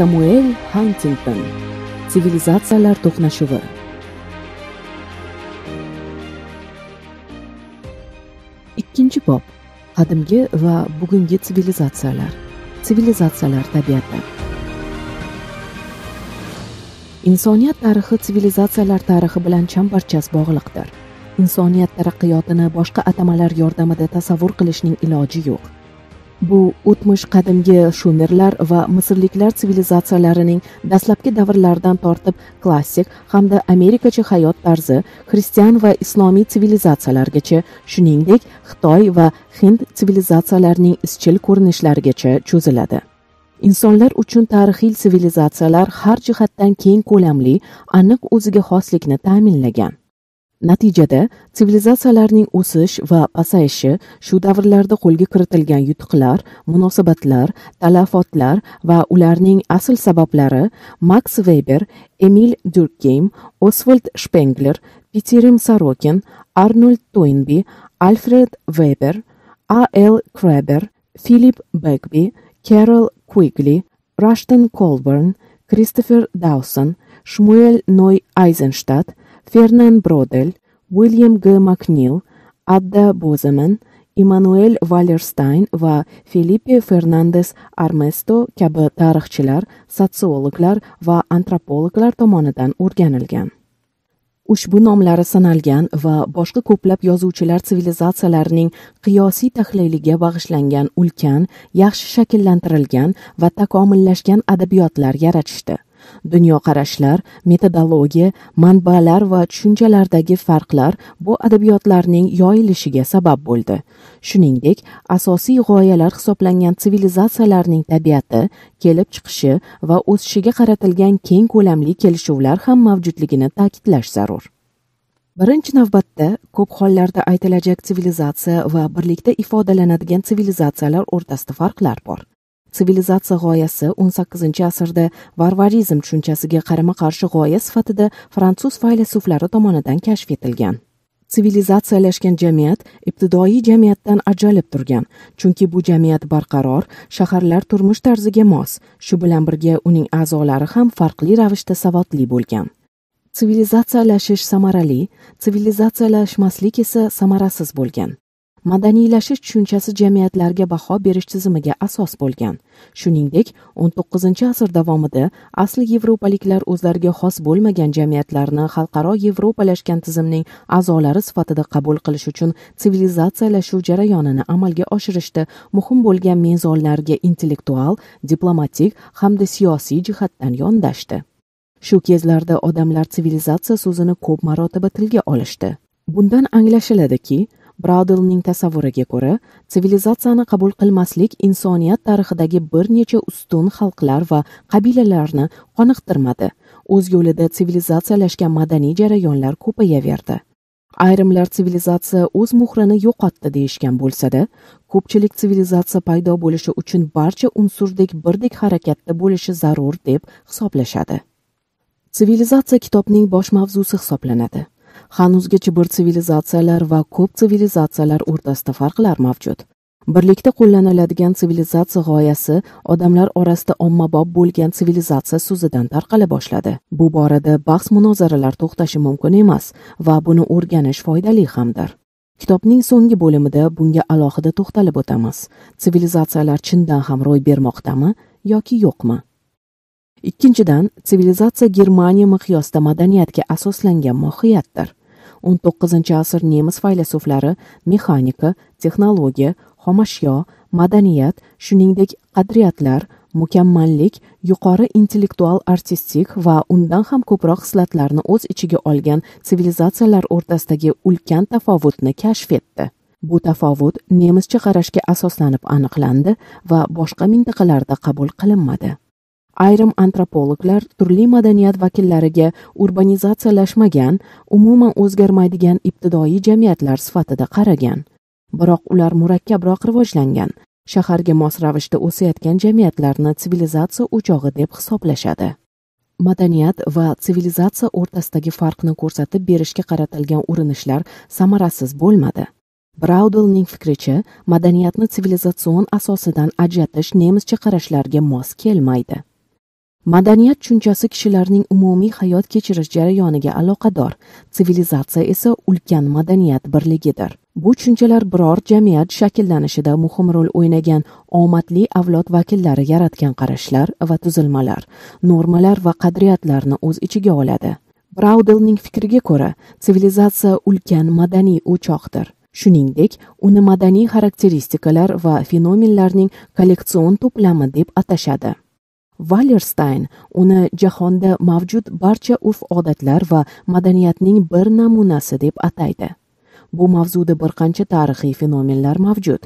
samuel Huntington. sivilizatsiyalar to'qnashuvi ikkinchi bob qadimgi va bugungi sivilizatsiyalar sivilizatsiyalar tabiati insoniyat tarixi sivilizatsiyalar tarixi bilan chambarchas bog'liqdir insoniyat taraqqiyotini boshqa atamalar yordamida tasavvur qilishning iloji yo'q bu o'tmish qadimgi shumerlar va misrliklar sivilizatsiyalarining dastlabki davrlaridan tortib klassik hamda amerikacha hayot tarzi xristian va islomiy sivilizatsiyalargacha shuningdek xitoy va hind sivilizatsiyalarining izchil ko'rinishlarigacha cho'ziladi insonlar uchun tarixiy sivilizatsiyalar har jihatdan keng ko'lamli aniq o'ziga xoslikni ta'minlagan Natijada sivilizatsiyalarning o'sish va pasayishi shu davrlarda qo'lga kiritilgan yutuqlar, munosabatlar, talafotlar va ularning asl sabablari Max Weber, Emil Durkheim, Oswald Spengler, Piterim Sorokin, Arnold Toynbee, Alfred Weber, A. L. Kreber, Philip Bagby, Carol Quigley, Rushton Colburn, Christopher Dawson, Shmuel Noy Eisenstadt Фернан Бродель, Уильям Г. Макнил, Адда Боземен, Immanuel Valerstein va Felipe Fernandes Armesto kabi tarixchilar, sotsiologlar va antropologlar tomonidan o'rganilgan. Ushbu nomlari sanalgan va boshqa ko'plab yozuvchilar sivilizatsiyalarining qiyosiy tahliliga bag'ishlangan ulkan, yaxshi shakllantirilgan va takomillashgan adabiyotlar yaratishdi. dunyoqarashlar metodologiya manbalar va tushunchalardagi farqlar bu adabiyotlarning yoyilishiga sabab bo'ldi shuningdek asosiy g'oyalar hisoblangan sivilizatsiyalarning tabiati kelib chiqishi va o'sishiga qaratilgan keng ko'lamli kelishuvlar ham mavjudligini ta'kidlash zarur birinchi navbatda ko'p hollarda aytilajak sivilizatsiya va birlikda ifodalanadigan sivilizatsiyalar o'rtasida farqlar bor sivilizatsiya g'oyasi 18 asrda varvarizm tushunchasiga qarama qarshi g'oya sifatida fransuz faylasuflari tomonidan kashf etilgan sivilizatsiyalashgan jamiyat ibtidoiy jamiyatdan ajralib turgan chunki bu jamiyat barqaror shaharlar turmush tarziga mos shu bilan birga uning a'zolari ham farqli ravishda savodli bo'lgan sivilizatsiyalashish samarali sivilizatsiyalashmaslik esa samarasiz bo'lgan madaniylashish tushunchasi jamiyatlarga baho berish tizimiga asos bo'lgan shuningdek 19 asr davomida asli yevropaliklar o'zlariga xos bo'lmagan jamiyatlarni xalqaro yevropalashgan tizimning a'zolari sifatida qabul qilish uchun sivilizatsiyalashuv jarayonini amalga oshirishda muhim bo'lgan mezonlarga intellektual diplomatik hamda siyosiy jihatdan yondashdi shu kezlarda odamlar sivilizatsiya so'zini ko'p marotaba tilga olishdi bundan anglashiladiki Braudelning tasavvuriga ko'ra, sivilizatsiyani qabul qilmaslik insoniyat tarixidagi bir necha ustun xalqlar va qabilalarni qoniqtirmadi. O'z yo'lida sivilizatsiyalashgan madaniy jarayonlar ko'payaverdi. Ayrimlar sivilizatsiya o'z muhrini yo'qotdi deyishgan bo'lsa-da, ko'pchilik sivilizatsiya paydo bo'lishi uchun barcha unsurdek birdek harakatda bo'lishi zarur deb hisoblashadi. Sivilizatsiya kitobning bosh mavzusi hisoblanadi. hanuzgacha bir sivilizatsiyalar va ko'p sivilizatsiyalar o'rtasida farqlar mavjud birlikda qo'llaniladigan sivilizatsiya g'oyasi odamlar orasida ommabop bo'lgan sivilizatsiya so'zidan tarqala boshladi bu borada bahs munozaralar to'xtashi mumkin emas va buni o'rganish foydali hamdir kitobning so'nggi bo'limida bunga alohida to'xtalib o'tamiz sivilizatsiyalar chindan ham ro'y bermoqdami yoki yo'qmi ikkinchidan sivilizatsiya germaniya miqyosida madaniyatga asoslangan mohiyatdir 19 asr nemis faylasuflari mexanika, texnologiya, xomashyo, madaniyat, shuningdek qadriyatlar, mukammallik, yuqori intellektual artistik va undan ham ko'proq xislatlarni o'z ichiga olgan sivilizatsiyalar o'rtasidagi ulkan tafovutni kashf etdi. Bu tafovut nemischa qarashga asoslanib aniqlandi va boshqa mintaqalarda qabul qilinmadi. ayrim antropologlar turli madaniyat vakillariga urbanizatsiyalashmagan umuman o'zgarmaydigan ibtidoiy jamiyatlar sifatida qaragan biroq ular murakkabroq rivojlangan shaharga mos ravishda o'sayotgan jamiyatlarni sivilizatsiya o'chog'i deb hisoblashadi madaniyat va sivilizatsiya o'rtasidagi farqni ko'rsatib berishga qaratilgan urinishlar samarasiz bo'lmadi braudelning fikricha madaniyatni sivilizatsion asosidan ajratish nemischa qarashlarga mos kelmaydi madaniyat tushunchasi kishilarning umumiy hayot kechirish jarayoniga aloqador sivilizatsiya esa ulkan madaniyat birligidir bu tushunchalar biror jamiyat shakllanishida muhim rol o'ynagan omadli avlod vakillari yaratgan qarashlar va tuzilmalar normalar va qadriyatlarni o'z ichiga oladi braudelning fikriga ko'ra sivilizatsiya ulkan madaniy o'choqdir shuningdek uni madaniy xarakteristikalar va fenomenlarning kolleksion to'plami deb atashadi valerstayn uni jahonda mavjud barcha urf odatlar va madaniyatning bir namunasi deb ataydi bu mavzuda bir qancha tarixiy fenomenlar mavjud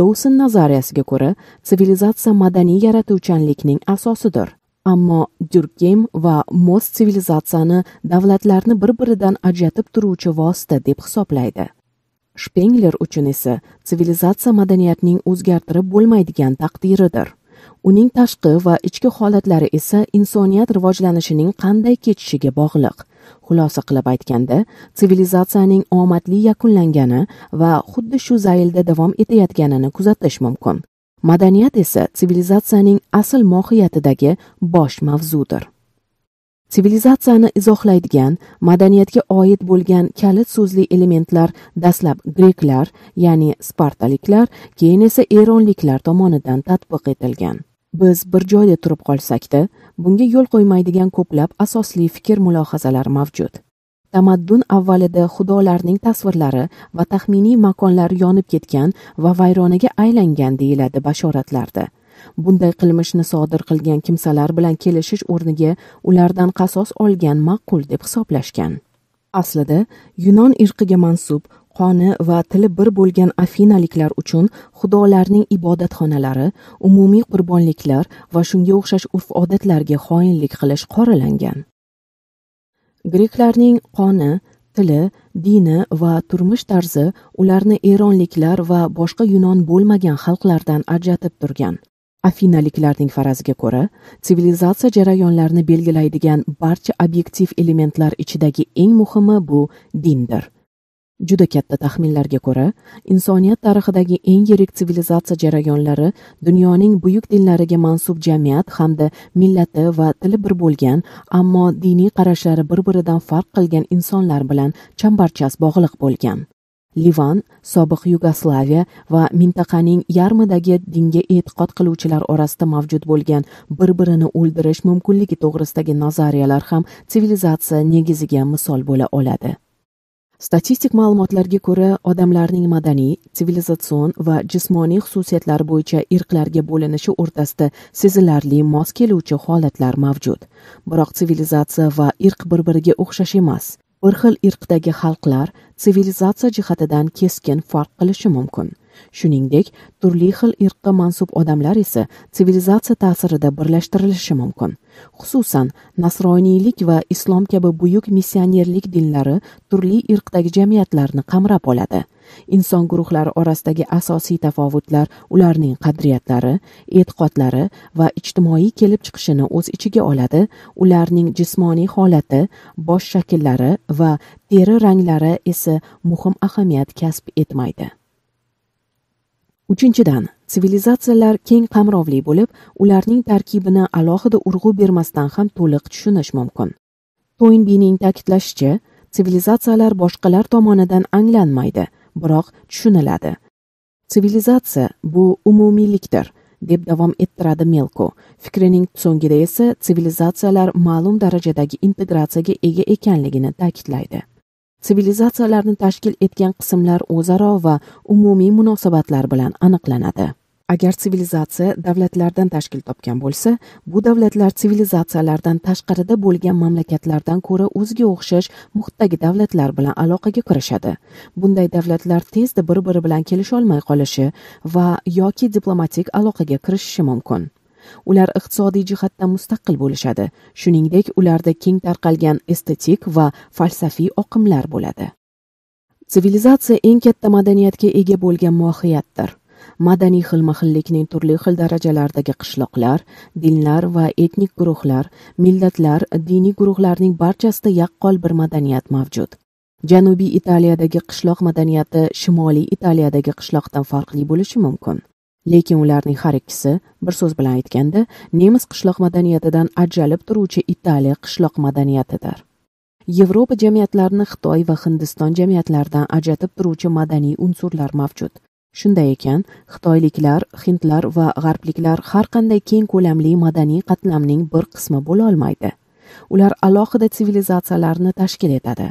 douson nazariyasiga ko'ra sivilizatsiya madaniy yaratuvchanlikning asosidir ammo Дюркгейм va mos sivilizatsiyani davlatlarni bir biridan ajratib turuvchi vosita deb hisoblaydi Шпенглер uchun esa sivilizatsiya madaniyatning o'zgartirib bo'lmaydigan taqdiridir uning tashqi va ichki holatlari esa insoniyat rivojlanishining qanday kechishiga bog'liq xulosa qilib aytganda sivilizatsiyaning omadli yakunlangani va xuddi shu zaylda davom etayotganini kuzatish mumkin madaniyat esa sivilizatsiyaning asl mohiyatidagi bosh mavzudir sivilizatsiyani izohlaydigan madaniyatga oid bo'lgan kalit so'zli elementlar dastlab greklar ya'ni spartaliklar keyin esa eronliklar tomonidan tatbiq etilgan biz bir joyda turib qolsakda bunga yo'l qo'ymaydigan ko'plab asosli fikr mulohazalar mavjud tamaddun avvalida xudolarning tasvirlari va taxminiy makonlar yonib ketgan va vayronaga aylangan deyiladi bashoratlarda bunday qilmishni sodir qilgan kimsalar bilan kelishish o'rniga ulardan qasos olgan ma'qul deb hisoblashgan aslida yunon irqiga mansub qoni va tili bir bo'lgan afinaliklar uchun xudolarning ibodatxonalari umumiy qurbonliklar va shunga o'xshash urf odatlarga xoinlik qilish qoralangan greklarning qoni tili dini va turmush tarzi ularni eronliklar va boshqa yunon bo'lmagan xalqlardan ajratib turgan afinaliklarning faraziga ko'ra sivilizatsiya jarayonlarini belgilaydigan barcha obyektiv elementlar ichidagi eng muhimi bu dindir Juda katta taxminlarga ko'ra, insoniyat tarixidagi eng yirik sivilizatsiya jarayonlari dunyoning buyuk dinlariga mansub jamiyat hamda millati va tili bir bo'lgan, ammo diniy qarashlari bir-biridan farq qilgan insonlar bilan chambarchas bog'liq bo'lgan. Livan, sobiq Yugoslaviya va mintaqaning yarmidagi dinga e'tiqod qiluvchilar orasida mavjud bo'lgan bir-birini o'ldirish mumkinligi to'g'risidagi nazariyalar ham sivilizatsiya negiziga misol bo'la oladi. statistik ma'lumotlarga ko'ra odamlarning madaniy sivilizatsion va jismoniy xususiyatlari bo'yicha irqlarga bo'linishi o'rtasida sezilarli mos keluvchi holatlar mavjud biroq sivilizatsiya va irq bir biriga o'xshash emas bir xil irqdagi xalqlar sivilizatsiya jihatidan keskin farq qilishi mumkin Shuningdek, turli xil irqqa mansub odamlar esa sivilizatsiya ta'sirida birlashtirilishi mumkin. Xususan, nasroniylik va islom kabi buyuk missionerlik dinlari turli irqdagi jamiyatlarni qamrab oladi. Inson guruhlari orasidagi asosiy tafovutlar ularning qadriyatlari, e'tiqodlari va ijtimoiy kelib chiqishini o'z ichiga oladi, ularning jismoniy holati, bosh shakllari va teri ranglari esa muhim ahamiyat kasb etmaydi. uchinchidan sivilizatsiyalar keng qamrovli bo'lib ularning tarkibini alohida urg'u bermasdan ham to'liq tushunish mumkin toynbining ta'kidlashicha sivilizatsiyalar boshqalar tomonidan anglanmaydi biroq tushuniladi sivilizatsiya bu umumiylikdir deb davom ettiradi melko fikrining so'ngida esa sivilizatsiyalar ma'lum darajadagi integratsiyaga ega ekanligini ta'kidlaydi sivilizatsiyalarni tashkil etgan qismlar o'zaro va umumiy munosabatlar bilan aniqlanadi agar sivilizatsiya davlatlardan tashkil topgan bo'lsa bu davlatlar sivilizatsiyalardan tashqarida bo'lgan mamlakatlardan ko'ra o'ziga o'xshash muhitdagi davlatlar bilan aloqaga kirishadi bunday davlatlar tezda bir biri bilan kelisholmay qolishi va yoki diplomatik aloqaga kirishishi mumkin ular iqtisodiy jihatdan mustaqil bo'lishadi shuningdek ularda keng tarqalgan estetik va falsafiy oqimlar bo'ladi sivilizatsiya eng katta madaniyatga ega bo'lgan mohiyatdir madaniy xilma xillikning turli xil darajalardagi qishloqlar dinlar va etnik guruhlar millatlar diniy guruhlarning barchasida yaqqol bir madaniyat mavjud janubiy italiyadagi qishloq madaniyati shimoliy italiyadagi qishloqdan farqli bo'lishi mumkin lekin ularning har ikkisi bir so'z bilan aytganda nemis qishloq madaniyatidan ajralib turuvchi italiya qishloq madaniyatidir yevropa jamiyatlarini xitoy va hindiston jamiyatlaridan ajratib turuvchi madaniy unsurlar mavjud shunday ekan xitoyliklar hindlar va g'arbliklar har qanday keng ko'lamli madaniy qatlamning bir qismi bo'la olmaydi ular alohida sivilizatsiyalarni tashkil etadi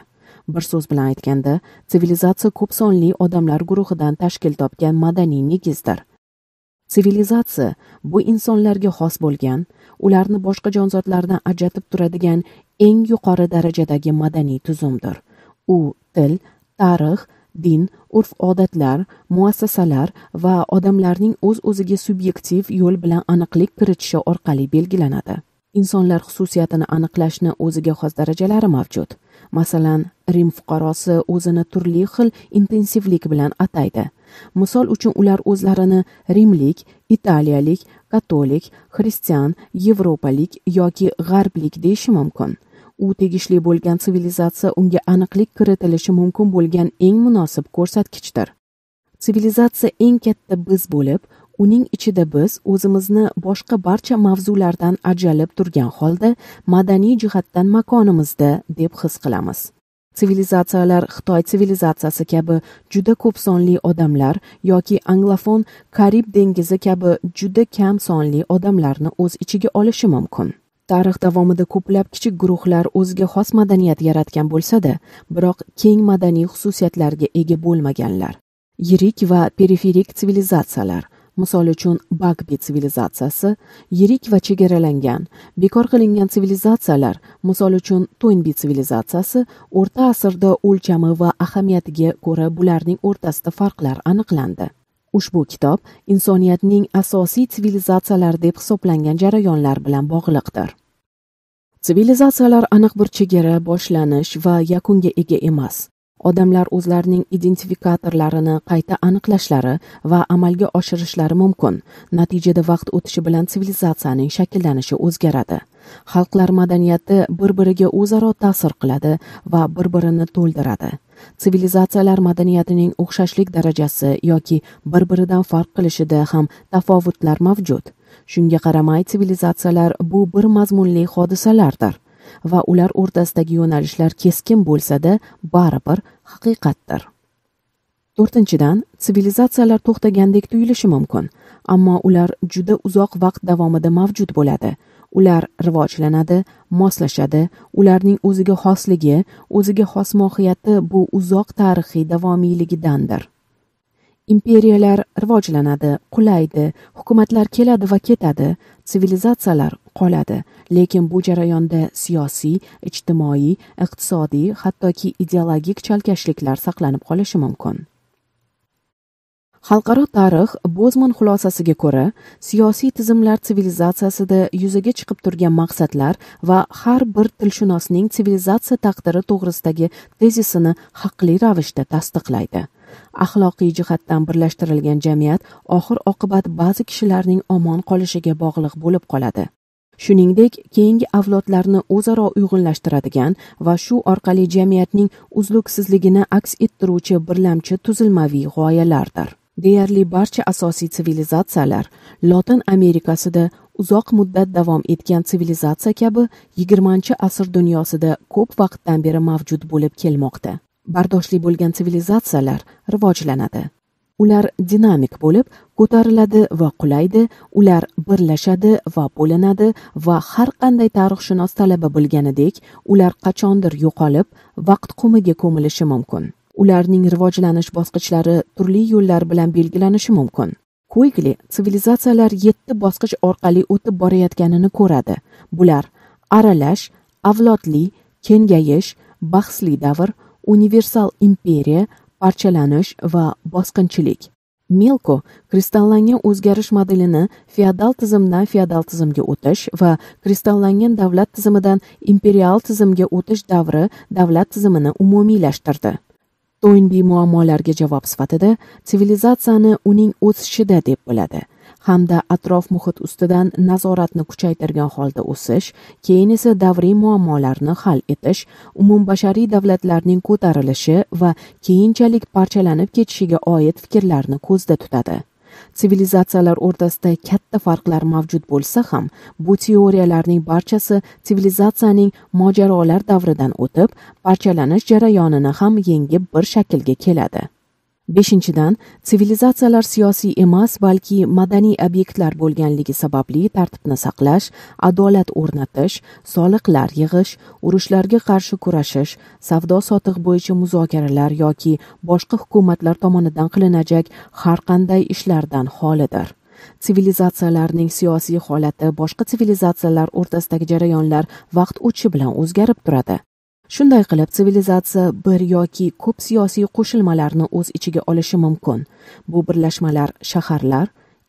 bir so'z bilan aytganda sivilizatsiya ko'p sonli odamlar guruhidan tashkil topgan madaniy negizdir sivilizatsiya bu insonlarga xos bo'lgan ularni boshqa jonzotlardan ajratib turadigan eng yuqori darajadagi madaniy tuzumdir u til tarix din urf odatlar muassasalar va odamlarning o'z uz o'ziga subyektiv yo'l bilan aniqlik kiritishi orqali belgilanadi insonlar xususiyatini aniqlashni o'ziga xos darajalari mavjud masalan Rim fuqarosi o'zini turli xil intensivlik bilan ataydi. Misol uchun ular o'zlarini rimlik, italiyalik, katolik, xristian, yevropalik yoki g'arblik deyishi mumkin. u tegishli bo'lgan sivilizatsiya unga aniqlik kiritilishi mumkin bo'lgan eng munosib ko'rsatkichdir sivilizatsiya eng katta biz bo'lib uning ichida biz o'zimizni boshqa barcha mavzulardan ajralib turgan holda madaniy jihatdan makonimizda deb his qilamiz sivilizatsiyalar xitoy sivilizatsiyasi kabi juda ko'p sonli odamlar yoki anglofon karib dengizi kabi juda kam sonli odamlarni o'z ichiga olishi mumkin tarix davomida ko'plab kichik guruhlar o'ziga xos madaniyat yaratgan bo'lsa-da, biroq keng madaniy xususiyatlarga ega bo'lmaganlar yirik va periferik sivilizatsiyalar misol uchun bagbi sivilizatsiyasi yirik va chegaralangan bekor qilingan sivilizatsiyalar misol uchun to'nbi sivilizatsiyasi o'rta asrda o'lchami va ahamiyatiga ko'ra bularning o'rtasida farqlar aniqlandi ushbu kitob insoniyatning asosiy sivilizatsiyalari deb hisoblangan jarayonlar bilan bog'liqdir sivilizatsiyalar aniq bir chegara boshlanish va yakunga ega emas odamlar o'zlarining identifikatorlarini qayta aniqlashlari va amalga oshirishlari mumkin natijada vaqt o'tishi bilan sivilizatsiyaning shakllanishi o'zgaradi xalqlar madaniyati bir biriga o'zaro ta'sir qiladi va bir birini to'ldiradi sivilizatsiyalar madaniyatining o'xshashlik darajasi yoki bir biridan farq qilishida ham tafovutlar mavjud shunga qaramay sivilizatsiyalar bu bir mazmunli hodisalardir va ular o'rtasidagi yo'nalishlar keskin bo'lsa-da, baribir haqiqatdir. 4-dan, sivilizatsiyalar to'xtagandek tuyulishi mumkin, ammo ular juda uzoq vaqt davomida mavjud bo'ladi. Ular rivojlanadi, moslashadi, ularning o'ziga xosligi, o'ziga xos mohiyati bu uzoq tarixiy davomiyligidandir. imperiyalar rivojlanadi qulaydi hukumatlar keladi va ketadi sivilizatsiyalar qoladi lekin bu jarayonda siyosiy ijtimoiy iqtisodiy hattoki ideologik chalkashliklar saqlanib qolishi mumkin xalqaro tarix bozman xulosasiga ko'ra siyosiy tizimlar sivilizatsiyasida yuzaga chiqib turgan maqsadlar va har bir tilshunosning sivilizatsiya taqdiri to'g'risidagi tezisini haqli ravishda tasdiqlaydi axloqiy jihatdan birlashtirilgan jamiyat oxir oqibat ba'zi kishilarning omon qolishiga bog'liq bo'lib qoladi shuningdek keyingi avlodlarni o'zaro uyg'unlashtiradigan va shu orqali jamiyatning uzluksizligini aks ettiruvchi birlamchi tuzilmaviy g'oyalardir deyarli barcha asosiy sivilizatsiyalar lotin amerikasida uzoq muddat davom etgan sivilizatsiya kabi 20 asr dunyosida ko'p vaqtdan beri mavjud bo'lib kelmoqda bardoshli bo'lgan sivilizatsiyalar rivojlanadi ular dinamik bo'lib ko'tariladi va qulaydi ular birlashadi va bo'linadi va har qanday tarixshunos talaba bilganidek ular qachondir yo'qolib vaqt qumiga ko'milishi mumkin ularning rivojlanish bosqichlari turli yo'llar bilan belgilanishi mumkin kuigli sivilizatsiyalar yetti bosqich orqali o'tib borayotganini ko'radi bular aralash avlodli kengayish bahsli davr universal imperiya parchalanish va bosqinchilik melko kristallangan o'zgarish modelini feodal tizimdan feodal tizimga o'tish va kristallangan davlat tizimidan imperial tizimga o'tish davri davlat tizimini umumiylashtirdi toynbee muammolarga javob sifatida sivilizatsiyani uning o'sishida deb biladi hamda atrof muhit ustidan nazoratni kuchaytirgan holda o'sish keyin esa davriy muammolarni hal etish umumbashariy davlatlarning ko'tarilishi va keyinchalik parchalanib ketishiga oid fikrlarni ko'zda tutadi sivilizatsiyalar o'rtasida katta farqlar mavjud bo'lsa ham bu teoriyalarning barchasi sivilizatsiyaning mojarolar davridan o'tib parchalanish jarayonini ham yengib bir shaklga keladi beshinchidan sivilizatsiyalar siyosiy emas balki madaniy obyektlar bo'lganligi sababli tartibni saqlash adolat o'rnatish soliqlar yig'ish urushlarga qarshi kurashish savdo sotiq bo'yicha muzokaralar yoki boshqa hukumatlar tomonidan qilinajak har qanday ishlardan xolidir sivilizatsiyalarning siyosiy holati boshqa sivilizatsiyalar o'rtasidagi jarayonlar vaqt o'tishi bilan o'zgarib turadi shunday qilib sivilizatsiya bir yoki ko'p siyosiy qo'shilmalarni o'z ichiga olishi mumkin bu birlashmalar shaharlar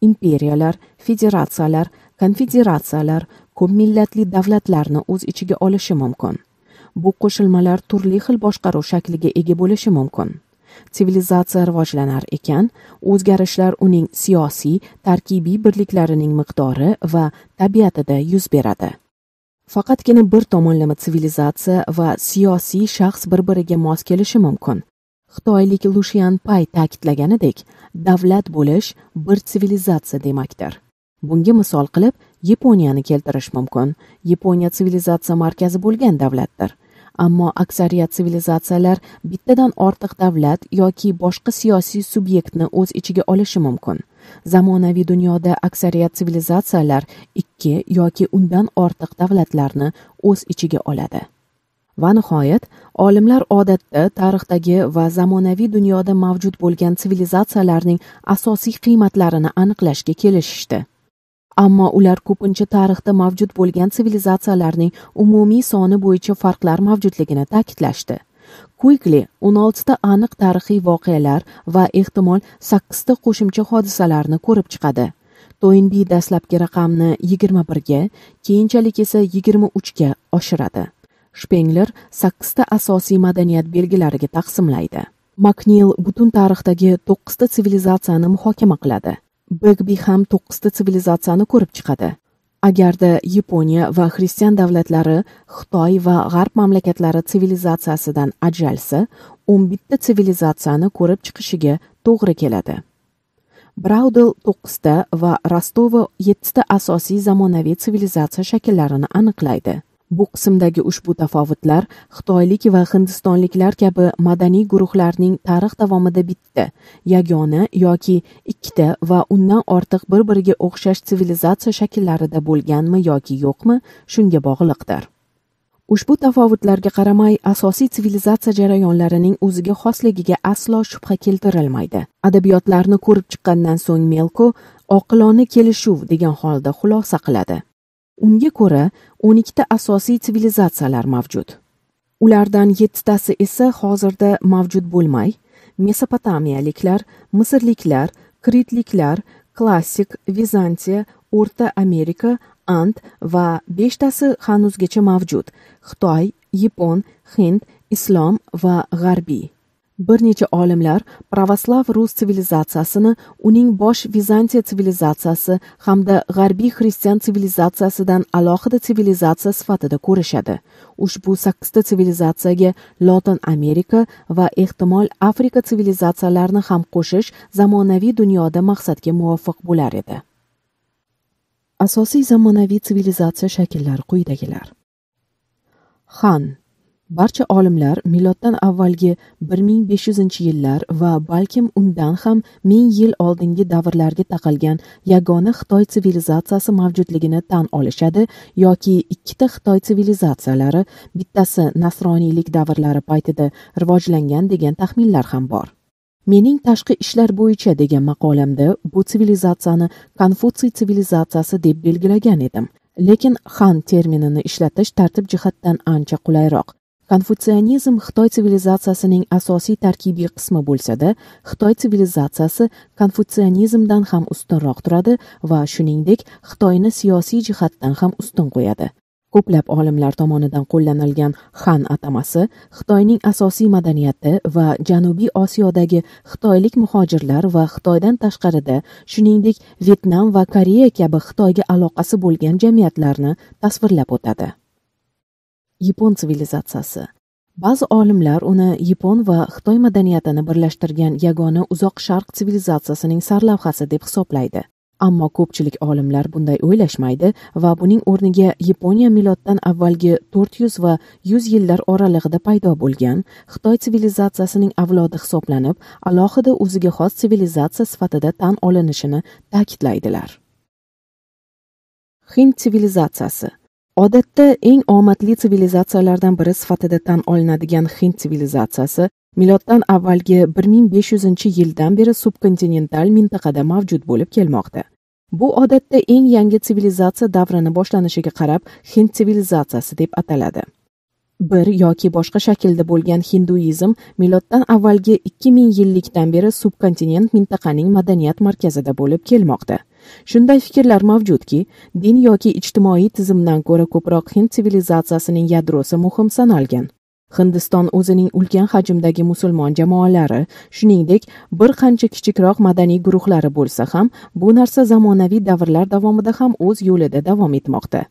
imperiyalar federatsiyalar konfederatsiyalar ko'p millatli davlatlarni o'z ichiga olishi mumkin bu qo'shilmalar turli xil boshqaruv shakliga ega bo'lishi mumkin sivilizatsiya rivojlanar ekan o'zgarishlar uning siyosiy tarkibiy birliklarining miqdori va tabiatida yuz beradi faqatgina bir tomonlama sivilizatsiya va siyosiy shaxs bir biriga mos kelishi mumkin xitoylik lushian pay ta'kidlaganidek davlat bo'lish bir sivilizatsiya demakdir bunga misol qilib yaponiyani keltirish mumkin yaponiya sivilizatsiya markazi bo'lgan davlatdir ammo aksariyat sivilizatsiyalar bittadan ortiq davlat yoki boshqa siyosiy subyektni o'z ichiga olishi mumkin zamonaviy dunyoda aksariyat sivilizatsiyalar ikki yoki undan ortiq davlatlarni o'z ichiga oladi va nihoyat olimlar odatda tarixdagi va zamonaviy dunyoda mavjud bo'lgan sivilizatsiyalarning asosiy qiymatlarini aniqlashga kelishishdi ammo ular ko'pincha tarixda mavjud bo'lgan sivilizatsiyalarning umumiy soni bo'yicha farqlar mavjudligini ta'kidlashdi quikli 16 ta aniq tarixiy voqealar va ehtimol 8 ta qo'shimcha hodisalarni ko'rib chiqadi toinbi dastlabki raqamni 21 ga, keyinchalik esa 23 ga oshiradi shpengler 8 ta asosiy madaniyat belgilariga taqsimlaydi maknil butun tarixdagi 9 ta sivilizatsiyani muhokama qiladi bekbi ham to'qqizta sivilizatsiyani ko'rib chiqadi agarda yaponiya va xristian davlatlari xitoy va g'arb mamlakatlari sivilizatsiyasidan ajralsa o'n bitta sivilizatsiyani ko'rib chiqishiga to'g'ri keladi braudel to'qqizta va rostova yettita asosiy zamonaviy sivilizatsiya shakllarini aniqlaydi Bu qismdagi ushbu tafovutlar xitoylik va hindistonliklar kabi madaniy guruhlarning tarix davomida bitta, yagona yoki ikkita va undan ortiq bir-biriga o'xshash sivilizatsiya shakllarida bo'lganmi yoki yo'qmi, shunga bog'liqdir. Ushbu tafovutlarga qaramay, asosiy sivilizatsiya jarayonlarining o'ziga xosligiga aslo shubha keltirilmaydi. Adabiyotlarni ko'rib chiqqandan so'ng Melko oqilona kelishuv degan holda xulosa qiladi. unga ko'ra 12 ta asosiy sivilizatsiyalar mavjud ulardan 7 tasi esa hozirda mavjud bo'lmay mesopotamiyaliklar misrliklar kritliklar klassik vizantiya o'rta amerika and va 5 tasi hanuzgacha mavjud xitoy yapon hind islom va g'arbiy bir necha olimlar pravoslav rus sivilizatsiyasini uning bosh vizantiya sivilizatsiyasi hamda g'arbiy xristian sivilizatsiyasidan alohida sivilizatsiya sifatida ko'rishadi ushbu sakkizta sivilizatsiyaga lotin amerika va ehtimol afrika sivilizatsiyalarini ham qo'shish zamonaviy dunyoda maqsadga muvofiq bo'lar edi asosiy zamonaviy sivilizatsiya shakllari quyidagilar xan barcha olimlar miloddan avvalgi 1500-yillar va balkim undan ham 1000 yil oldingi davrlarga taqalgan yagona Xitoy sivilizatsiyasi mavjudligini tan olishadi yoki ikkita Xitoy sivilizatsiyalari bittasi nasroniylik davrlari paytida rivojlangan degan taxminlar ham bor. Mening tashqi ishlar bo'yicha degan maqolamda bu sivilizatsiyani Konfutsiy sivilizatsiyasi deb belgilagan edim. lekin xan terminini ishlatish tartib jihatdan ancha qulayroq konfutsianizm xitoy sivilizatsiyasining asosiy tarkibiy qismi bo'lsa-da xitoy sivilizatsiyasi konfutsianizmdan ham ustunroq turadi va shuningdek xitoyni siyosiy jihatdan ham ustun qo'yadi ko'plab olimlar tomonidan qo'llanilgan xan atamasi xitoyning asosiy madaniyati va janubiy osiyodagi xitoylik muhojirlar va xitoydan tashqarida shuningdek vyetnam va koreya kabi xitoyga aloqasi bo'lgan jamiyatlarni tasvirlab o'tadi yapon sivilizatsiyasi ba'zi olimlar uni yapon va xitoy madaniyatini birlashtirgan yagona uzoq sharq sivilizatsiyasining sarlavhasi deb hisoblaydi ammo ko'pchilik olimlar bunday o'ylashmaydi va buning o'rniga yaponiya miloddan avvalgi 400 va 100 yillar oralig'ida paydo bo'lgan xitoy sivilizatsiyasining avlodi hisoblanib alohida o'ziga xos sivilizatsiya sifatida tan olinishini ta'kidlaydilar hind sivilizatsiyasi odatda eng omadli sivilizatsiyalardan biri sifatida tan olinadigan hind sivilizatsiyasi miloddan avvalgi 1500 yildan beri subkontinental mintaqada mavjud bo'lib kelmoqda bu odatda eng yangi sivilizatsiya davrini boshlanishiga qarab hind sivilizatsiyasi deb ataladi bir yoki boshqa shaklda bo'lgan hinduizm miloddan avvalgi 2000 yillikdan beri subkontinent mintaqaning madaniyat markazida bo'lib kelmoqda shunday fikrlar mavjudki din yoki ijtimoiy tizimdan ko'ra ko'proq hind sivilizatsiyasining yadrosi muhim sanalgan hindiston o'zining ulkan hajmdagi musulmon jamoalari shuningdek bir qancha kichikroq madaniy guruhlari bo'lsa ham bu narsa zamonaviy davrlar davomida ham o'z yo'lida davom etmoqda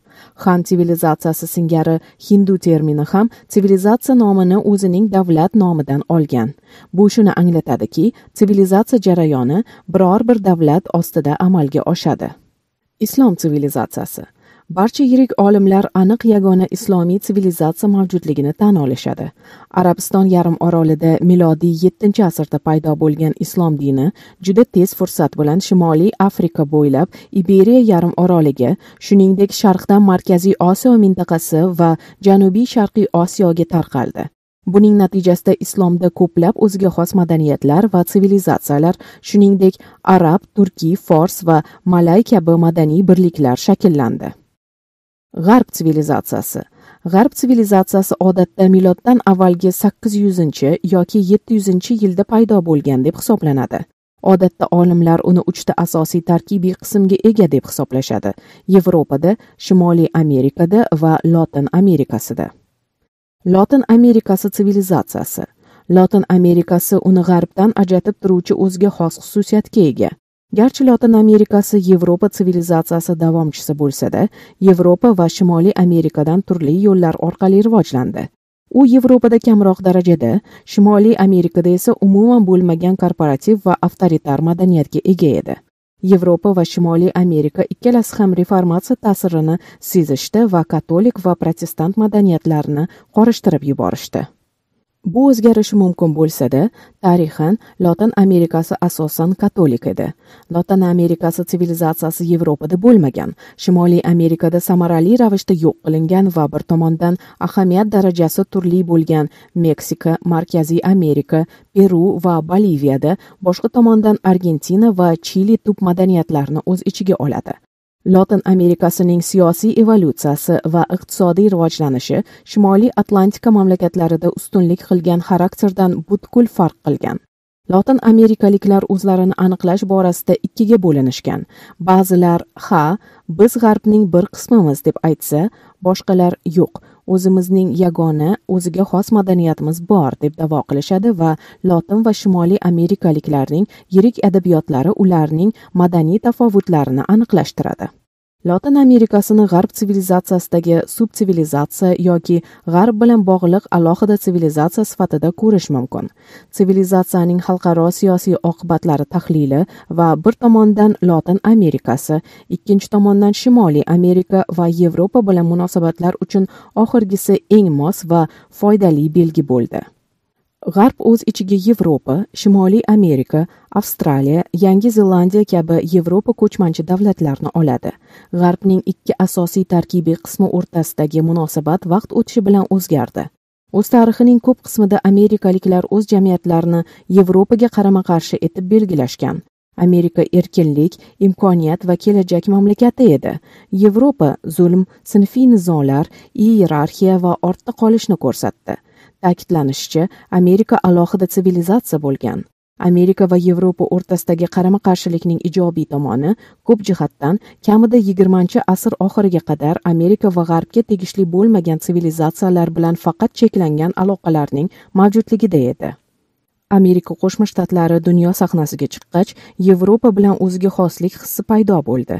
Xan sivilizatsiyasi singari hindu termini ham sivilizatsiya nomini o'zining davlat nomidan olgan bu shuni anglatadiki sivilizatsiya jarayoni biror bir davlat ostida amalga oshadi islom sivilizatsiyasi barcha yirik olimlar aniq yagona islomiy sivilizatsiya mavjudligini tan olishadi arabiston yarim orolida milodiy 7 asrda paydo bo'lgan islom dini juda tez fursat bilan shimoliy afrika bo'ylab iberiya yarim oroliga shuningdek sharqdan markaziy osiyo mintaqasi va janubiy sharqiy osiyoga tarqaldi buning natijasida islomda ko'plab o'ziga xos madaniyatlar va sivilizatsiyalar shuningdek arab turkiy fors va malay kabi madaniy birliklar shakllandi g'arb sivilizatsiyasi g'arb sivilizatsiyasi odatda miloddan avvalgi 800 yoki 700 yilda paydo bo'lgan deb hisoblanadi odatda olimlar uni uchta asosiy tarkibiy qismga ega deb hisoblashadi yevropada shimoliy amerikada va lotin amerikasida lotin amerikasi sivilizatsiyasi lotin amerikasi uni g'arbdan ajratib turuvchi o'ziga xos xususiyatga ega garchi lotin amerikasi yevropa sivilizatsiyasi davomchisi bo'lsa-da, yevropa va shimoliy amerikadan turli yo'llar orqali rivojlandi u yevropada kamroq darajada shimoliy amerikada esa umuman bo'lmagan korporativ va avtoritar madaniyatga ega edi yevropa va shimoliy amerika ikkalasi ham reformatsiya ta'sirini sezishdi va katolik va protestant madaniyatlarini qorishtirib yuborishdi bu o'zgarishi mumkin bo'lsa-da, tarixan Lotin Amerikasi asosan katolik edi. Lotin Amerikasi sivilizatsiyasi Yevropada bo'lmagan, Shimoliy Amerikada samarali ravishda yo'q qilingan va bir tomondan ahamiyat darajasi turli bo'lgan Meksika, Markaziy Amerika, Peru va Boliviyada, boshqa tomondan Argentina va Chili tub madaniyatlarini o'z ichiga oladi. lotin amerikasining siyosiy evolyutsiyasi va iqtisodiy rivojlanishi shimoliy atlantika mamlakatlarida ustunlik qilgan xarakterdan butkul farq qilgan lotin amerikaliklar o'zlarini aniqlash borasida ikkiga bo'linishgan ba'zilar ha biz g'arbning bir qismimiz deb aytsa boshqalar yo'q o'zimizning yagona o'ziga xos madaniyatimiz bor deb da'vo qilishadi va lotin va shimoliy amerikaliklarning yirik adabiyotlari ularning madaniy tafovutlarini aniqlashtiradi lotin amerikasini g'arb sivilizatsiyasidagi subsivilizatsiya yoki g'arb bilan bog'liq alohida sivilizatsiya sifatida ko'rish mumkin sivilizatsiyaning xalqaro siyosiy oqibatlari tahlili va bir tomondan lotin amerikasi ikkinchi tomondan shimoliy amerika va yevropa bilan munosabatlar uchun oxirgisi eng mos va foydali belgi bo'ldi g'arb o'z ichiga yevropa shimoliy amerika avstraliya yangi zelandiya kabi yevropa ko'chmanchi davlatlarni oladi g'arbning ikki asosiy tarkibiy qismi o'rtasidagi munosabat vaqt o'tishi bilan o'zgardi o'z tarixining ko'p qismida amerikaliklar o'z jamiyatlarini yevropaga qarama qarshi etib belgilashgan amerika erkinlik imkoniyat va kelajak mamlakati edi yevropa zulm sinfiy nizolar iyerarxiya va ortda qolishni ko'rsatdi Ta'kidlanishicha, Amerika alohida sivilizatsiya bo'lgan. Amerika va Yevropa o'rtasidagi qarama-qarshilikning ijobiy tomoni ko'p jihatdan kamida 20-asr oxiriga qadar Amerika va G'arbga tegishli bo'lmagan sivilizatsiyalar bilan faqat cheklangan aloqalarning mavjudligida edi. amerika qo'shma shtatlari dunyo sahnasiga chiqqach yevropa bilan o'ziga xoslik hissi paydo bo'ldi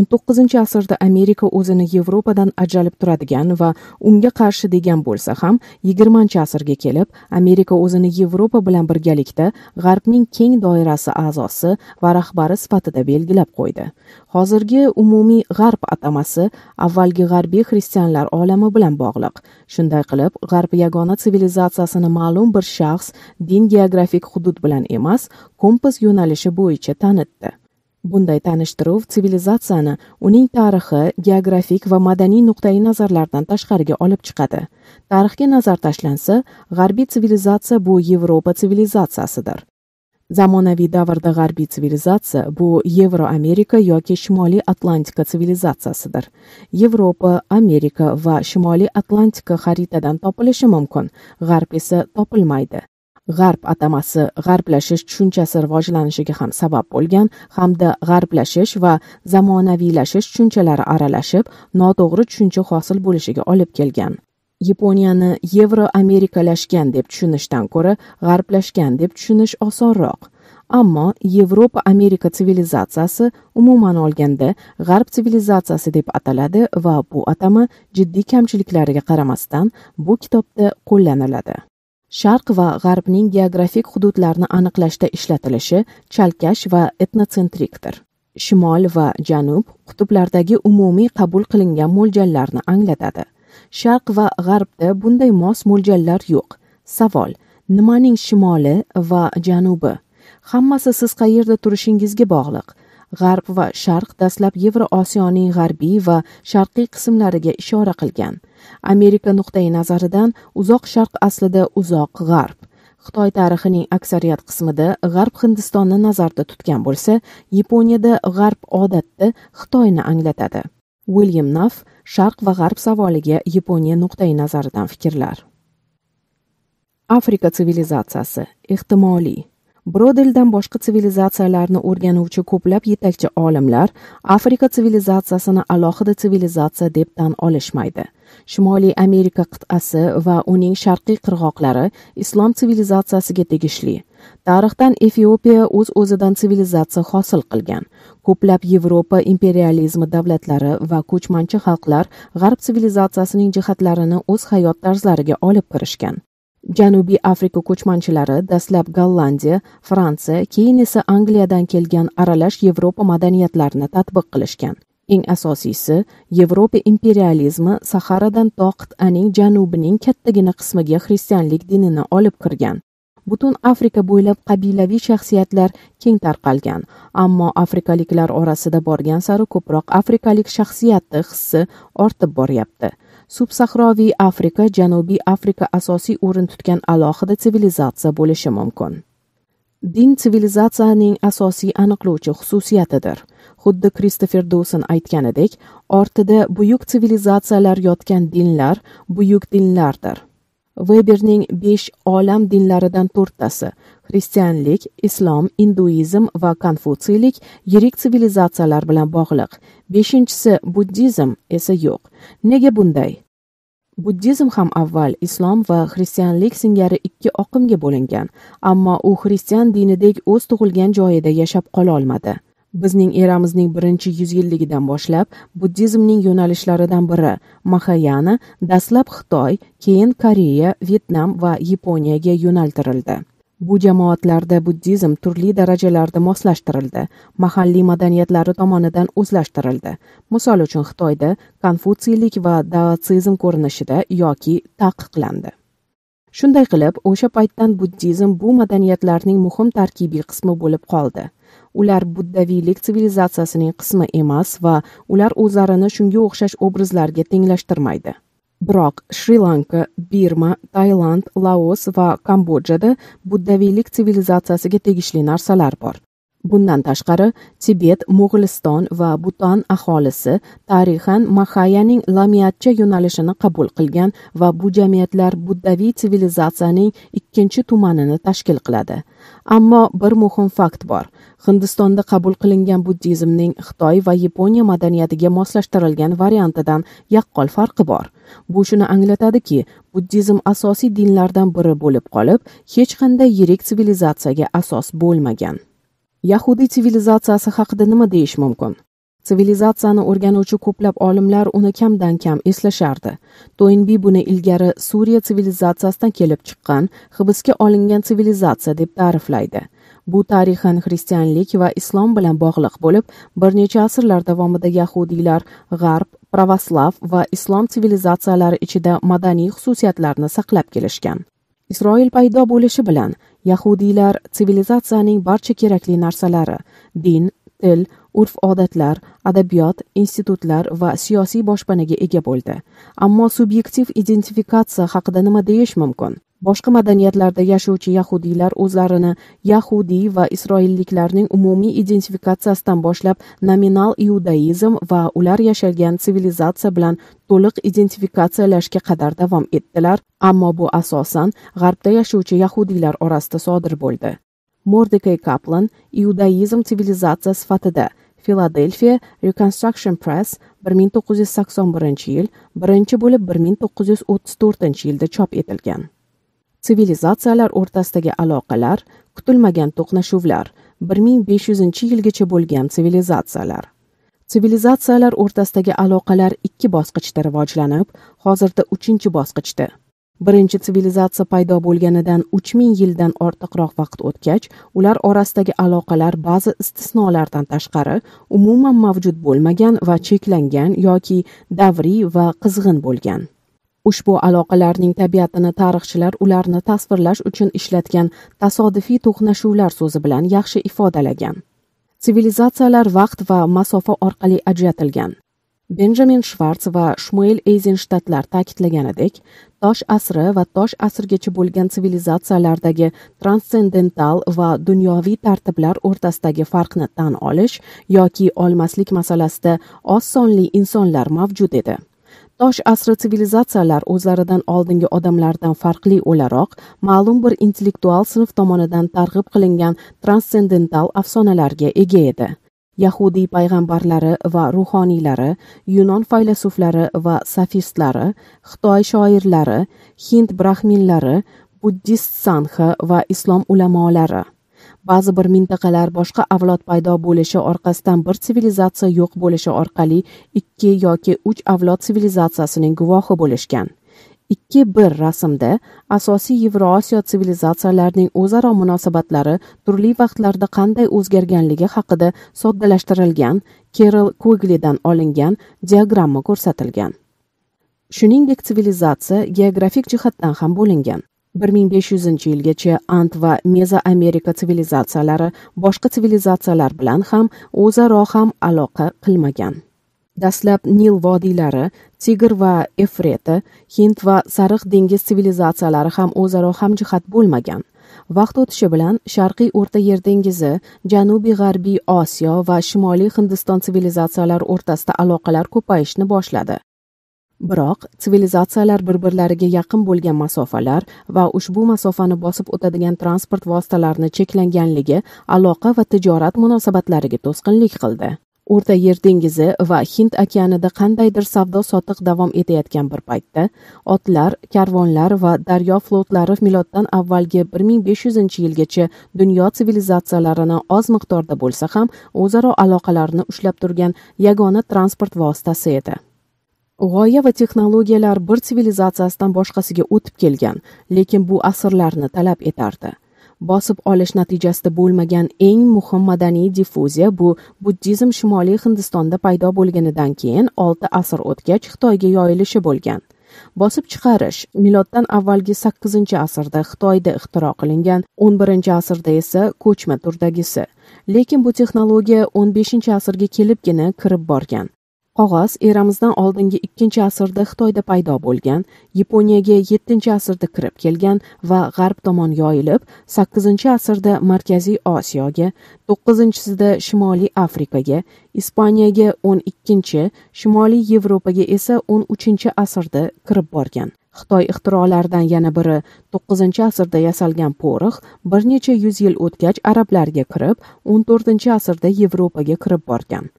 19 asrda amerika o'zini yevropadan ajralib turadigan va unga qarshi degan bo'lsa ham 20 asrga kelib amerika o'zini yevropa bilan birgalikda g'arbning keng doirasi a'zosi va rahbari sifatida belgilab qo'ydi hozirgi umumiy g'arb atamasi avvalgi g'arbiy xristianlar olami bilan bog'liq shunday qilib g'arb yagona sivilizatsiyasini ma'lum bir shaxs din geografik hudud bilan emas kompas yo'nalishi bo'yicha tanitdi bunday tanishtiruv sivilizatsiyani uning tarixi geografik va madaniy nuqtai nazarlardan tashqariga olib chiqadi tarixga nazar tashlansa g'arbiy sivilizatsiya bu yevropa sivilizatsiyasidir zamonaviy davrda g'arbiy sivilizatsiya bu yevro amerika yoki shimoliy atlantika sivilizatsiyasidir yevropa amerika va shimoliy atlantika xaritadan topilishi mumkin g'arb esa topilmaydi g'arb atamasi g'arblashish tushunchasi rivojlanishiga ham sabab bo'lgan hamda g'arblashish va zamonaviylashish tushunchalari aralashib noto'g'ri tushuncha hosil bo'lishiga olib kelgan yaponiyani yevro amerikalashgan deb tushunishdan ko'ra g'arblashgan deb tushunish osonroq ammo yevropa amerika sivilizatsiyasi umuman olganda g'arb sivilizatsiyasi deb ataladi va bu atama jiddiy kamchiliklariga qaramasdan bu kitobda qo'llaniladi sharq va g'arbning geografik hududlarini aniqlashda ishlatilishi chalkash va etnotsentrikdir shimol va janub qutblardagi umumiy qabul qilingan mo'ljallarni anglatadi sharq va g'arbda bunday mos mo'ljallar yo'q savol nimaning shimoli va janubi hammasi siz qayerda turishingizga bog'liq g'arb va sharq dastlab yevroosiyoning g'arbiy va sharqiy qismlariga ishora qilgan amerika nuqtai nazaridan uzoq sharq aslida uzoq g'arb xitoy tarixining aksariyat qismida g'arb hindistonni nazarda tutgan bo'lsa yaponiyada g'arb odatda xitoyni anglatadi william naf sharq va g'arb savoliga yaponiya nuqtai nazaridan fikrlar afrika sivilizatsiyasi ehtimoliy brodeldan boshqa sivilizatsiyalarni o'rganuvchi ko'plab yetakchi olimlar afrika sivilizatsiyasini alohida sivilizatsiya deb tan olishmaydi shimoliy amerika qit'asi va uning sharqiy qirg'oqlari islom sivilizatsiyasiga tegishli tarixdan efiopiya o'z o'zidan sivilizatsiya hosil qilgan ko'plab yevropa imperializmi davlatlari va ko'chmanchi xalqlar g'arb sivilizatsiyasining jihatlarini o'z hayot tarzlariga olib kirishgan janubiy afrika ko'chmanchilari dastlab gollandiya fransiya keyin esa angliyadan kelgan aralash yevropa madaniyatlarini tatbiq qilishgan eng asosiysi yevropa imperializmi saharadan to qit'aning janubining kattagina qismiga xristianlik dinini olib kirgan butun afrika bo'ylab qabilaviy shaxsiyatlar keng tarqalgan ammo afrikaliklar orasida borgan sari ko'proq afrikalik shaxsiyati hissi ortib boryapti subsahroviy afrika janubiy afrika asosiy o'rin tutgan alohida sivilizatsiya bo'lishi mumkin din sivilizatsiyaning asosiy aniqlovchi xususiyatidir xuddi kristofer do'son aytganidek ortida buyuk sivilizatsiyalar yotgan dinlar buyuk dinlardir veberning besh olam dinlaridan to'rttasi xristianlik islom induizm va konfutsiylik yirik sivilizatsiyalar bilan bog'liq beshinchisi buddizm esa yo'q nega bunday buddizm ham avval islom va xristianlik singari ikki oqimga bo'lingan ammo u xristian dinidek o'z tug'ilgan joyida yashab qola olmadi bizning eramizning birinchi yilligidan boshlab buddizmning yo'nalishlaridan biri mahayana dastlab xitoy keyin koreya vyetnam va yaponiyaga yo'naltirildi Bu jamoatlarda buddizm turli darajalarda moslashtirildi, mahalliy madaniyatlari tomonidan o'zlashtirildi. Misol uchun Xitoyda konfutsiylik va daotsizm ko'rinishida yoki taqiqlandi. Shunday qilib, o'sha paytdan buddizm bu madaniyatlarning muhim tarkibiy qismi bo'lib qoldi. Ular buddaviylik sivilizatsiyasining qismi emas va ular o'zlarini shunga o'xshash obrazlarga tenglashtirmaydi. Biroq Shri-Lanka, Birma, Tailand, Laos va Kambodjada buddaviylik sivilizatsiyasiga tegishli narsalar bor. Bundan tashqari, Tibet, Mo'g'uliston va Buton aholisi tarixan Mahayaning lamiyatcha yo'nalishini qabul qilgan va bu jamiyatlar buddaviy sivilizatsiyaning ikkinchi tumanini tashkil qiladi. Ammo bir muhim fakt bor. Hindistonda qabul qilingan buddizmning Xitoy va Yaponiya madaniyatiga moslashtirilgan variantidan yaqqol farqi bor. bu shuni anglatadiki buddizm asosiy dinlardan biri bo'lib qolib hech qanday yirik sivilizatsiyaga asos bo'lmagan yahudiy sivilizatsiyasi haqida nima deyish mumkin sivilizatsiyani o'rganuvchi ko'plab olimlar uni kamdan kam eslashardi toynbi buni ilgari suriya sivilizatsiyasidan kelib chiqqan hibsga olingan sivilizatsiya deb ta'riflaydi bu tarixan xristianlik va islom bilan bog'liq bo'lib bir necha asrlar davomida yahudiylar g'arb pravoslav va islom sivilizatsiyalari ichida madaniy xususiyatlarni saqlab kelishgan isroil paydo bo'lishi bilan yahudiylar sivilizatsiyaning barcha kerakli narsalari din til urf odatlar adabiyot institutlar va siyosiy boshpanaga ega bo'ldi ammo subyektiv identifikatsiya haqida nima deyish mumkin boshqa madaniyatlarda yashovchi yahudiylar o'zlarini yahudiy va isroilliklarning umumiy identifikatsiyasidan boshlab nominal iudaizm va ular yashagan sivilizatsiya bilan to'liq identifikatsiyalashga qadar davom etdilar ammo bu asosan g'arbda yashovchi yahudiylar orasida sodir bo'ldi mordekay kaplan iudaizm sivilizatsiya sifatida filadelfiya reconstruction press 1981 yil birinchi bo'lib 1934 yilda chop etilgan sivilizatsiyalar o'rtasidagi aloqalar kutilmagan to'qnashuvlar 1500 yilgacha bo'lgan sivilizatsiyalar sivilizatsiyalar o'rtasidagi aloqalar ikki bosqichda rivojlanib hozirda uchinchi bosqichda birinchi sivilizatsiya paydo bo'lganidan 3000 yildan ortiqroq vaqt o'tgach ular orasidagi aloqalar ba'zi istisnolardan tashqari umuman mavjud bo'lmagan va cheklangan yoki davriy va qizg'in bo'lgan ushbu aloqalarning tabiatini tarixchilar ularni tasvirlash uchun ishlatgan tasodifiy to'qnashuvlar so'zi bilan yaxshi ifodalagan sivilizatsiyalar vaqt va masofa orqali ajratilgan benjamin shvarts va shmuel eyzenshtatlar ta'kidlaganidek tosh asri va tosh asrgacha bo'lgan sivilizatsiyalardagi transsendental va dunyoviy tartiblar o'rtasidagi farqni tan olish yoki olmaslik masalasida oz sonli insonlar mavjud edi tosh asri sivilizatsiyalar o'zlaridan oldingi odamlardan farqli o'laroq ma'lum bir intellektual sinf tomonidan targ'ib qilingan transsendental afsonalarga ega edi yahudiy payg'ambarlari va ruhoniylari yunon faylasuflari va sofistlari xitoy shoirlari hind braxminlari buddist sanxi va islom ulamolari ba'zi bir mintaqalar boshqa avlod paydo bo'lishi orqasidan bir sivilizatsiya yo'q bo'lishi orqali ikki yoki uch avlod sivilizatsiyasining guvohi bo'lishgan ikki bir rasmda asosiy yevroosiyo sivilizatsiyalarining o'zaro munosabatlari turli vaqtlarda qanday o'zgarganligi haqida soddalashtirilgan kerol kuglidan olingan diagramma ko'rsatilgan shuningdek sivilizatsiya geografik jihatdan ham bo'lingan 1500 yilgacha ant va amerika sivilizatsiyalari boshqa sivilizatsiyalar bilan ham o'zaro ham aloqa qilmagan dastlab nil vodiylari tigr va efreti hind va sariq dengiz sivilizatsiyalari ham o'zaro hamjihat bo'lmagan vaqt o'tishi bilan sharqiy o'rta yer dengizi janubiy g'arbiy osiyo va shimoliy hindiston sivilizatsiyalari o'rtasida aloqalar ko'payishni boshladi biroq sivilizatsiyalar bir birlariga yaqin bo'lgan masofalar va ushbu masofani bosib o'tadigan transport vositalarini cheklanganligi aloqa va tijorat munosabatlariga to'sqinlik qildi o'rta yer dengizi va hind okeanida qandaydir savdo sotiq davom etayotgan bir paytda otlar karvonlar va daryo flotlari miloddan avvalgi 1500 yilgacha dunyo sivilizatsiyalarini oz miqdorda bo'lsa ham o'zaro aloqalarni ushlab turgan yagona transport vositasi edi g'oya va texnologiyalar bir sivilizatsiyasidan boshqasiga o'tib kelgan lekin bu asrlarni talab etardi bosib olish natijasida bo'lmagan eng muhim madaniy diffuziya bu buddizm shimoliy hindistonda paydo bo'lganidan keyin 6 asr o'tgach xitoyga yoyilishi bo'lgan bosib chiqarish miloddan avvalgi 8 asrda xitoyda ixtiro qilingan 11 asrda esa ko'chma turdagisi lekin bu texnologiya 15 asrga kelibgina kirib borgan qog'oz eramizdan oldingi 2 asrda xitoyda paydo bo'lgan yaponiyaga 7 asrda kirib kelgan va g'arb tomon yoyilib 8 asrda markaziy osiyoga 9-sida shimoliy afrikaga ispaniyaga 12 shimoliy yevropaga esa 13 asrda kirib borgan xitoy ixtirolaridan yana biri 9 asrda yasalgan porix bir necha yuz yil o'tgach arablarga kirib 14 asrda yevropaga kirib borgan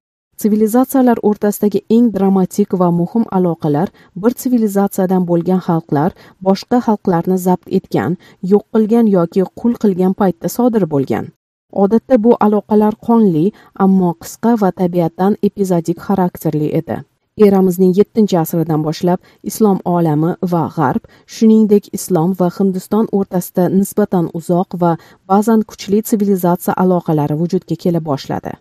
sivilizatsiyalar o'rtasidagi eng dramatik va muhim aloqalar bir sivilizatsiyadan bo'lgan xalqlar boshqa xalqlarni zabt etgan yo'q qilgan yoki qul qilgan paytda sodir bo'lgan odatda bu aloqalar qonli ammo qisqa va tabiatdan epizodik xarakterli edi eramizning 7 asridan boshlab islom olami va g'arb shuningdek islom va hindiston o'rtasida nisbatan uzoq va ba'zan kuchli sivilizatsiya aloqalari vujudga kela boshladi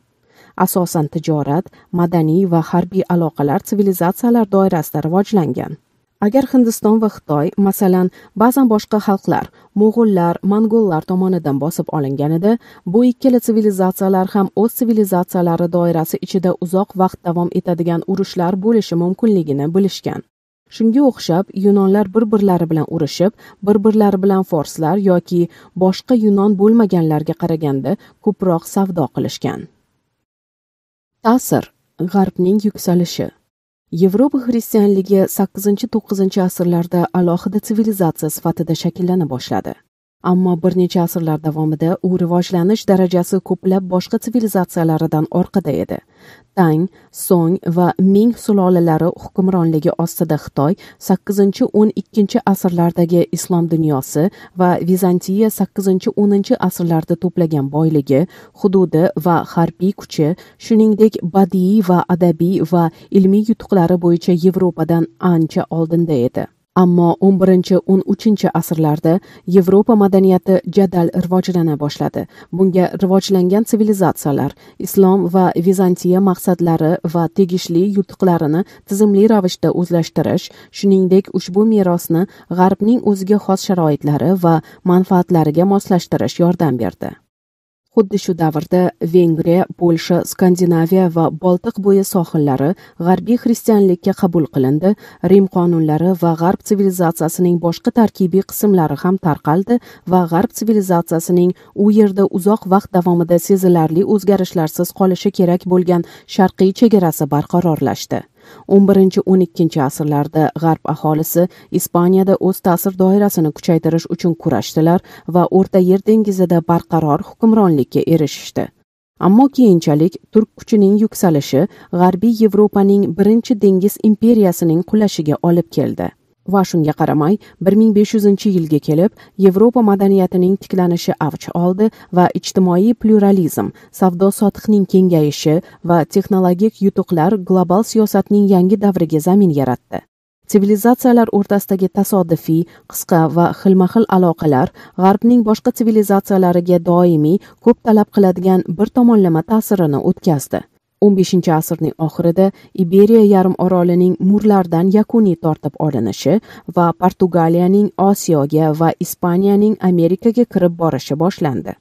asosan tijorat madaniy va harbiy aloqalar sivilizatsiyalar doirasida rivojlangan agar hindiston va xitoy masalan ba'zan boshqa xalqlar mo'g'ullar mongollar tomonidan bosib olinganida bu ikkala sivilizatsiyalar ham o'z sivilizatsiyalari doirasi ichida uzoq vaqt davom etadigan urushlar bo'lishi mumkinligini bilishgan shunga o'xshab yunonlar bir birlari bilan urushib bir birlari bilan forslar yoki boshqa yunon bo'lmaganlarga qaraganda ko'proq savdo qilishgan Ta'sir G'arbning yuksalishi Yevropa xristianligi 8-9 asrlarda alohida sivilizatsiya sifatida shakllana boshladi. Ammo bir necha asrlar davomida u rivojlanish darajasi ko'plab boshqa sivilizatsiyalaridan orqada edi. Tang, Song va Ming sulolalari hukmronligi ostida Xitoy 8-12 asrlardagi islom dunyosi va Vizantiya 8-10 asrlarda to'plagan boyligi, hududi va harbiy kuchi, shuningdek badiiy va adabiy va ilmiy yutuqlari bo'yicha Yevropadan ancha oldinda edi. ammo 11-13 asrlarda Yevropa madaniyati jadal rivojlana boshladi. Bunga rivojlangan sivilizatsiyalar islom va Vizantiya maqsadlari va tegishli yutuqlarini tizimli ravishda o'zlashtirish, shuningdek ushbu merosni g'arbning o'ziga xos sharoitlari va manfaatlariga moslashtirish yordam berdi. xuddi shu davrda vengriya polsha skandinaviya va boltiq bo'yi sohillari g'arbiy xristianlikka qabul qilindi rim qonunlari va g'arb sivilizatsiyasining boshqa tarkibiy qismlari ham tarqaldi va g'arb sivilizatsiyasining u yerda uzoq vaqt davomida sezilarli o'zgarishlarsiz qolishi kerak bo'lgan sharqiy chegarasi barqarorlashdi 11 12 asrlarda g'arb aholisi ispaniyada o'z ta'sir doirasini kuchaytirish uchun kurashdilar va o'rta yer dengizida barqaror hukmronlikka erishishdi ammo keyinchalik turk kuchining yuksalishi g'arbiy yevropaning birinchi dengiz imperiyasining qulashiga olib keldi va shunga qaramay 1500 yilga kelib yevropa madaniyatining tiklanishi avj oldi va ijtimoiy pluralizm savdo sotiqning kengayishi va texnologik yutuqlar global siyosatning yangi davriga zamin yaratdi sivilizatsiyalar o'rtasidagi tasodifiy qisqa va xilma xil aloqalar g'arbning boshqa sivilizatsiyalariga doimiy ko'p talab qiladigan bir tomonlama ta'sirini o'tkazdi 15 asrning oxirida Iberiya yarim orolining murlardan yakuniy tortib olinishi va Portugaliyaning Osiyoga va Ispaniyaning Amerikaga kirib borishi boshlandi.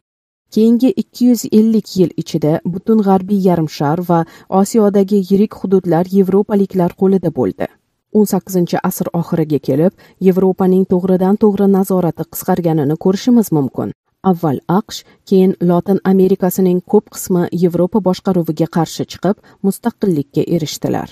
Keyingi 250 yil ichida butun g'arbiy yarimshar va Osiyodagi yirik hududlar yevropaliklar qo'lida bo'ldi. 18 asr oxiriga kelib, Yevropaning to'g'ridan to'g'ri nazorati qisqarganini ko'rishimiz mumkin avval aqsh keyin lotin amerikasining ko'p qismi yevropa boshqaruviga qarshi chiqib mustaqillikka erishdilar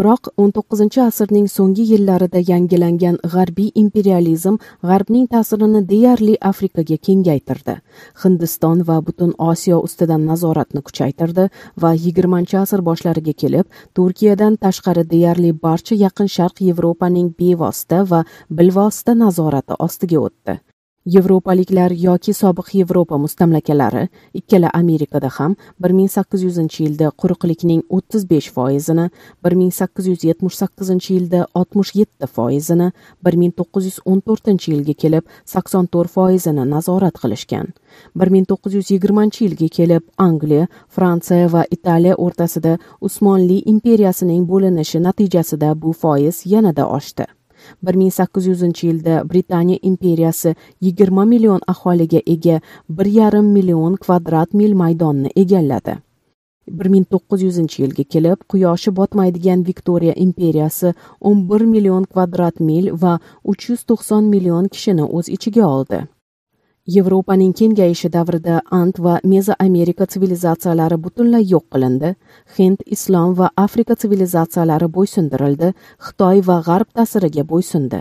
biroq 19 asrning so'nggi yillarida yangilangan g'arbiy imperializm g'arbning ta'sirini deyarli afrikaga kengaytirdi hindiston va butun osiyo ustidan nazoratni kuchaytirdi va 20 asr boshlariga kelib turkiyadan tashqari deyarli barcha yaqin sharq yevropaning bevosita va bilvosita nazorati ostiga o'tdi yevropaliklar yoki sobiq yevropa mustamlakalari ikkala amerikada ham 1800 yilda quruqlikning 35 foizini 1878 yilda 67 foizini 1914 yilga kelib 84 foizini nazorat qilishgan 1920 yilga kelib angliya fransiya va italiya o'rtasida usmonli imperiyasining bo'linishi natijasida bu foiz yanada oshdi bir ming sakkiz yuzinchi yilda britaniya imperiyasi yigirma million aholiga ega bir yarim million kvadrat mil maydonni egalladi bir ming to'qqiz yuzinchi yilga kelib quyoshi botmaydigan viktoriya imperiyasi o'n bir million kvadrat mil va uch yuz to'qson million kishini o'z ichiga oldi yevropaning kengayishi davrida ant va mezoamerika sivilizatsiyalari butunlay yo'q qilindi hind islom va afrika sivilizatsiyalari bo'ysundirildi xitoy va g'arb ta'siriga bo'ysundi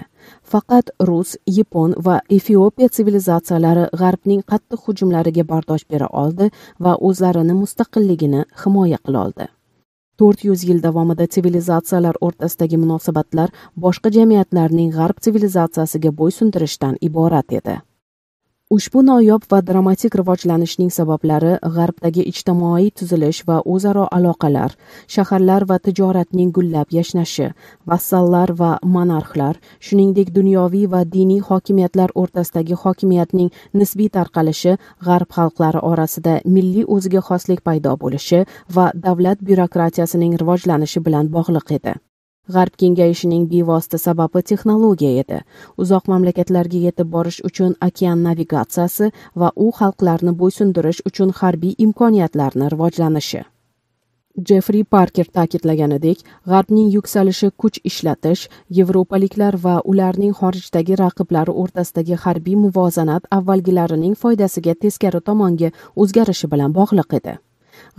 faqat rus yapon va efiopiya sivilizatsiyalari g'arbning qattiq hujumlariga bardosh bera oldi va o'zlarini mustaqilligini himoya qila oldi to'rt yuz yil davomida sivilizatsiyalar o'rtasidagi munosabatlar boshqa jamiyatlarning g'arb sivilizatsiyasiga bo'ysundirishdan iborat edi ushbu noyob va dramatik rivojlanishning sabablari g'arbdagi ijtimoiy tuzilish va o'zaro aloqalar shaharlar va tijoratning gullab yashnashi vassallar va monarxlar shuningdek dunyoviy va diniy hokimiyatlar o'rtasidagi hokimiyatning nisbiy tarqalishi g'arb xalqlari orasida milliy o'ziga xoslik paydo bo'lishi va davlat byurokratiyasining rivojlanishi bilan bog'liq edi g'arb kengayishining bevosita sababi texnologiya edi uzoq mamlakatlarga yetib borish uchun okean navigatsiyasi va u xalqlarni bo'ysundirish uchun harbiy imkoniyatlarni rivojlanishi jeffri parker ta'kidlaganidek g'arbning yuksalishi kuch ishlatish yevropaliklar va ularning xorijdagi raqiblari o'rtasidagi harbiy muvozanat avvalgilarining foydasiga teskari tomonga o'zgarishi bilan bog'liq edi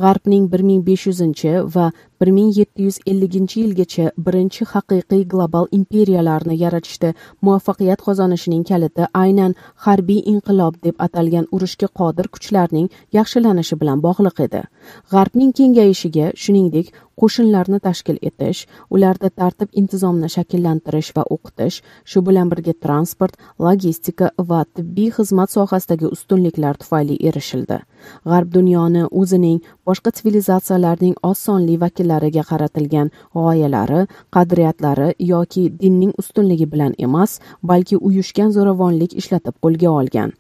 g'arbning 1500 va bir ming yetti yuz elliginchi yilgacha birinchi haqiqiy global imperiyalarni yaratishda muvaffaqiyat qozonishining kaliti aynan harbiy inqilob deb atalgan urushga qodir kuchlarning yaxshilanishi bilan bog'liq edi g'arbning kengayishiga shuningdek qo'shinlarni tashkil etish ularda tartib intizomni shakllantirish va o'qitish shu bilan birga transport logistika va tibbiy xizmat sohasidagi ustunliklar tufayli erishildi g'arb dunyoni o'zining boshqa sivilizatsiyalarning oz sonli vakillari ertaklariga qaratilgan g'oyalari qadriyatlari yoki dinning ustunligi bilan emas balki uyushgan zo'ravonlik ishlatib qo'lga olgan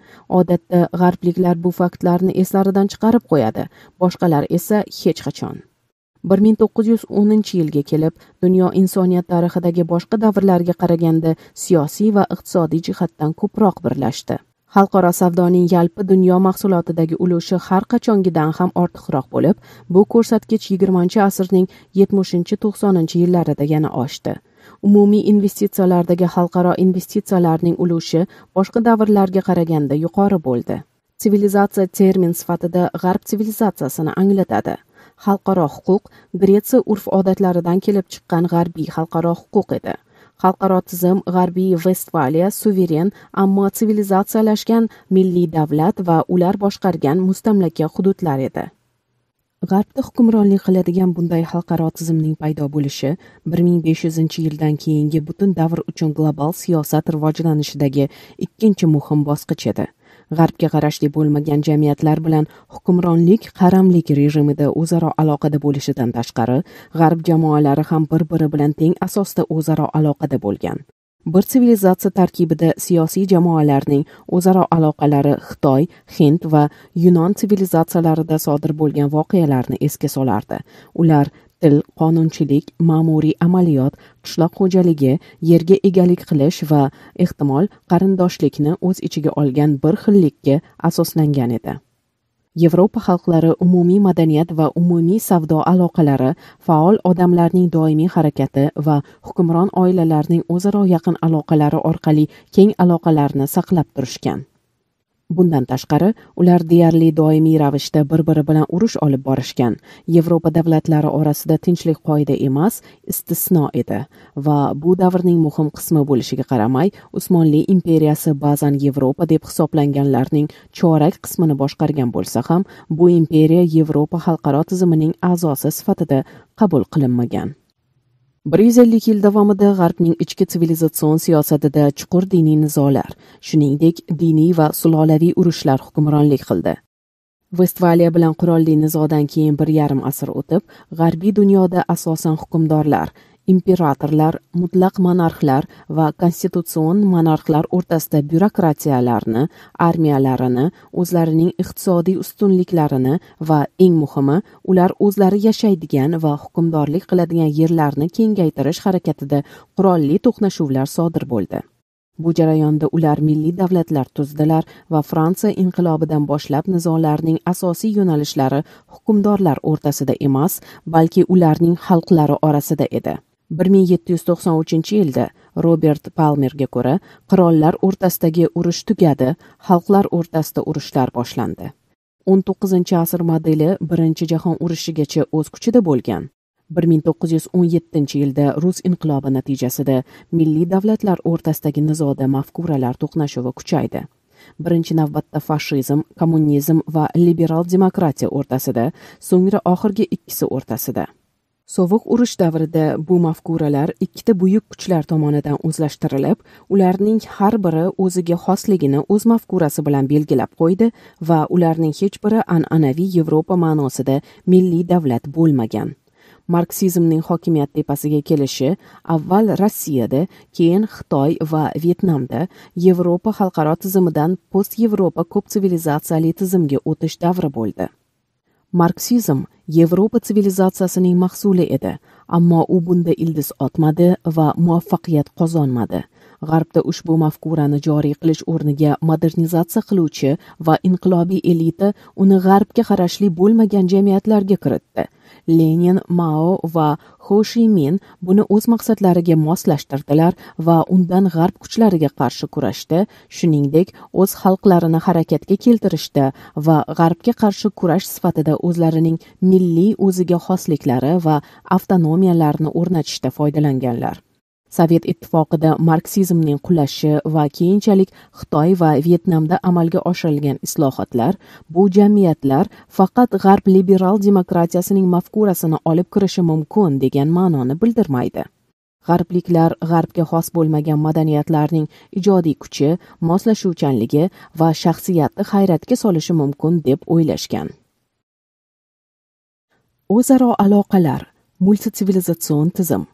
odatda g'arbliklar bu faktlarni eslaridan chiqarib qo'yadi boshqalar esa hech qachon 1910 yilga kelib dunyo insoniyat tarixidagi boshqa davrlarga qaraganda siyosiy va iqtisodiy jihatdan ko'proq birlashdi xalqaro savdoning yalpi dunyo mahsulotidagi ulushi har qachongidan ham ortiqroq bo'lib bu ko'rsatkich 20 asrning 70-90 yillarida yana oshdi umumiy investitsiyalardagi xalqaro investitsiyalarning ulushi boshqa davrlarga qaraganda yuqori bo'ldi sivilizatsiya termin sifatida g'arb sivilizatsiyasini anglatadi xalqaro huquq gretsiya urf odatlaridan kelib chiqqan g'arbiy xalqaro huquq edi xalqaro tizim g'arbiy vestfaliya suveren ammo sivilizatsiyalashgan milliy davlat va ular boshqargan mustamlaka hududlar edi g'arbda hukmronlik qiladigan bunday xalqaro tizimning paydo bo'lishi 1500 yildan keyingi butun davr uchun global siyosat rivojlanishidagi ikkinchi muhim bosqich edi g'arbga qarashli bo'lmagan jamiyatlar bilan hukmronlik qaramlik rejimida o'zaro aloqada bo'lishidan tashqari g'arb jamoalari ham bir biri bilan teng asosda o'zaro aloqada bo'lgan bir sivilizatsiya tarkibida siyosiy jamoalarning o'zaro aloqalari xitoy hind va yunon sivilizatsiyalarida sodir bo'lgan voqealarni esga solardi ular til qonunchilik ma'muriy amaliyot qishloq xo'jaligi yerga egalik qilish va ehtimol qarindoshlikni o'z ichiga olgan bir xillikka asoslangan edi yevropa xalqlari umumiy madaniyat va umumiy savdo aloqalari faol odamlarning doimiy harakati va hukmron oilalarning o'zaro yaqin aloqalari orqali keng aloqalarni saqlab turishgan bundan tashqari ular deyarli doimiy ravishda bir biri bilan urush olib borishgan yevropa davlatlari orasida tinchlik qoida emas istisno edi va bu davrning muhim qismi bo'lishiga qaramay usmonli imperiyasi ba'zan yevropa deb hisoblanganlarning chorak qismini boshqargan bo'lsa ham bu imperiya yevropa xalqaro tizimining a'zosi sifatida qabul qilinmagan bir yuz ellik yil davomida g'arbning ichki sivilizatsion siyosatida chuqur diniy nizolar shuningdek diniy va sulolaviy urushlar hukmronlik qildi vestvaliya bilan qurolli nizodan keyin bir yarim asr o'tib g'arbiy dunyoda asosan hukmdorlar imperatorlar mutlaq monarxlar va konstitutsion monarxlar o'rtasida byurokratiyalarni armiyalarini o'zlarining iqtisodiy ustunliklarini va eng muhimi ular o'zlari yashaydigan va hukmdorlik qiladigan yerlarni kengaytirish harakatida qurolli to'qnashuvlar sodir bo'ldi bu jarayonda ular milliy davlatlar tuzdilar va fransiya inqilobidan boshlab nizolarning asosiy yo'nalishlari hukmdorlar o'rtasida emas balki ularning xalqlari orasida edi 1793 yilda robert palmerga ko'ra qirollar o'rtasidagi urush tugadi xalqlar o'rtasida urushlar boshlandi 19 asr modeli birinchi jahon urushigacha o'z kuchida bo'lgan 1917 yilda rus inqilobi natijasida milliy davlatlar o'rtasidagi nizoda mafkuralar to'qnashuvi kuchaydi birinchi navbatda fashizm kommunizm va liberal demokratiya o'rtasida so'ngra oxirgi ikkisi o'rtasida sovuq urush davrida bu mafkuralar ikkita buyuk kuchlar tomonidan o'zlashtirilib ularning har biri o'ziga xosligini o'z mafkurasi bilan belgilab qo'ydi va ularning hech biri an'anaviy yevropa ma'nosida milliy davlat bo'lmagan marksizmning hokimiyat tepasiga kelishi avval rossiyada keyin xitoy va vyetnamda yevropa xalqaro tizimidan post yevropa ko'p sivilizatsiyali tizimga o'tish davri bo'ldi marksizm yevropa sivilizatsiyasining mahsuli edi ammo u bunda ildiz otmadi va muvaffaqiyat qozonmadi g'arbda ushbu mafkurani joriy qilish o'rniga modernizatsiya qiluvchi va inqilobiy elita uni g'arbga qarashli bo'lmagan jamiyatlarga kiritdi Lenin, Mao va Ho Shi Min buni o'z maqsadlariga moslashtirdilar va undan g'arb kuchlariga qarshi kurashdi shuningdek, o'z xalqlarini harakatga keltirishdi va g'arbga qarshi kurash sifatida o'zlarining milliy o'ziga xosliklari va avtonomiyalarini o'rnatishda foydalanganlar. sovet ittifoqida marksizmning qulashi va keyinchalik xitoy va vyetnamda amalga oshirilgan islohotlar bu jamiyatlar faqat g'arb liberal demokratiyasining mafkurasini olib kirishi mumkin degan ma'noni bildirmaydi g'arbliklar g'arbga xos bo'lmagan madaniyatlarning ijodiy kuchi moslashuvchanligi va shaxsiyatni hayratga solishi mumkin deb o'ylashgan o'zaro aloqalar multitsivilizatsion tizim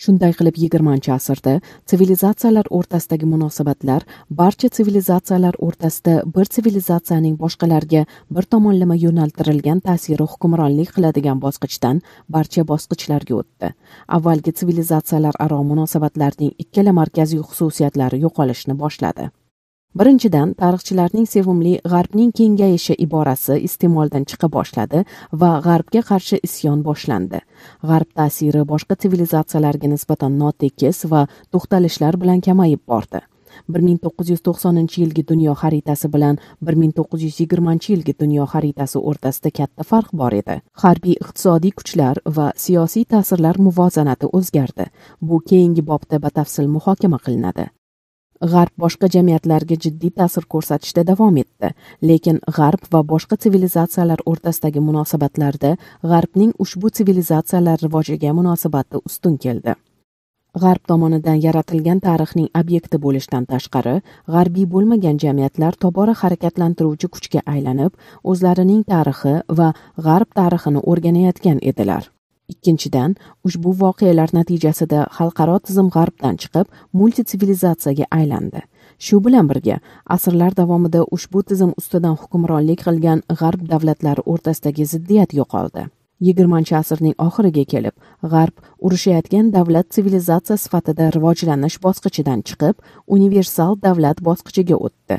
shunday qilib 20 asrda sivilizatsiyalar o'rtasidagi munosabatlar barcha sivilizatsiyalar o'rtasida bir sivilizatsiyaning boshqalarga bir tomonlama yo'naltirilgan ta'siri hukmronlik qiladigan bosqichdan barcha bosqichlarga o'tdi avvalgi sivilizatsiyalar aro munosabatlarning ikkala markaziy xususiyatlari yo'qolishni boshladi birinchidan tarixchilarning sevimli g'arbning kengayishi iborasi iste'moldan chiqa boshladi va g'arbga qarshi isyon boshlandi g'arb ta'siri boshqa sivilizatsiyalarga nisbatan notekis va to'xtalishlar bilan kamayib bordi 1990 yilgi dunyo xaritasi bilan 1920 yilgi dunyo xaritasi o'rtasida katta farq bor edi harbiy iqtisodiy kuchlar va siyosiy ta'sirlar muvozanati o'zgardi bu keyingi bobda batafsil muhokama qilinadi g'arb boshqa jamiyatlarga jiddiy ta'sir ko'rsatishda davom etdi lekin g'arb va boshqa sivilizatsiyalar o'rtasidagi munosabatlarda g'arbning ushbu sivilizatsiyalar rivojiga munosabati ustun keldi g'arb tomonidan yaratilgan tarixning obyekti bo'lishdan tashqari g'arbiy bo'lmagan jamiyatlar tobora harakatlantiruvchi kuchga aylanib o'zlarining tarixi va g'arb tarixini o'rganayotgan edilar ikkinchidan ushbu voqealar natijasida xalqaro tizim g'arbdan chiqib multitsivilizatsiyaga aylandi shu bilan birga asrlar davomida ushbu tizim ustidan hukmronlik qilgan g'arb davlatlari o'rtasidagi ziddiyat yo'qoldi yigirmanchi asrning oxiriga kelib g'arb urushayotgan davlat sivilizatsiya sifatida rivojlanish bosqichidan chiqib universal davlat bosqichiga o'tdi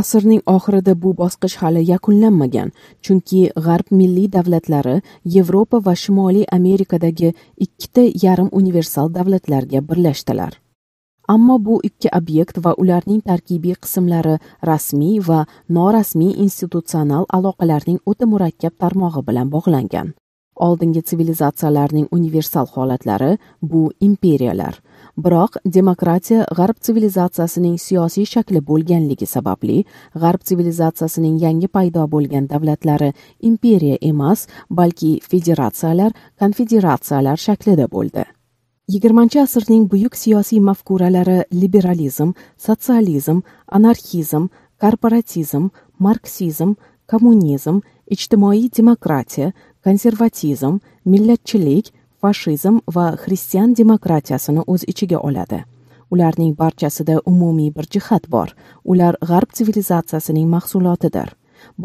asrning oxirida bu bosqich hali yakunlanmagan chunki g'arb milliy davlatlari yevropa va shimoliy amerikadagi ikkita yarim universal davlatlarga birlashdilar ammo bu ikki obyekt va ularning tarkibiy qismlari rasmiy va norasmiy institutsional aloqalarning o'ta murakkab tarmog'i bilan bog'langan oldingi sivilizatsiyalarning universal holatlari bu imperiyalar biroq demokratiya g'arb sivilizatsiyasining siyosiy shakli bo'lganligi sababli g'arb sivilizatsiyasining yangi paydo bo'lgan davlatlari imperiya emas balki federatsiyalar konfederatsiyalar shaklida bo'ldi yigirmanchi asrning buyuk siyosiy mafkuralari liberalizm sotsializm anarxizm korporatizm marksizm kommunizm ijtimoiy demokratiya konservatizm millatchilik fashizm va xristian demokratiyasini o'z ichiga oladi ularning barchasida umumiy bir jihat bor ular g'arb sivilizatsiyasining mahsulotidir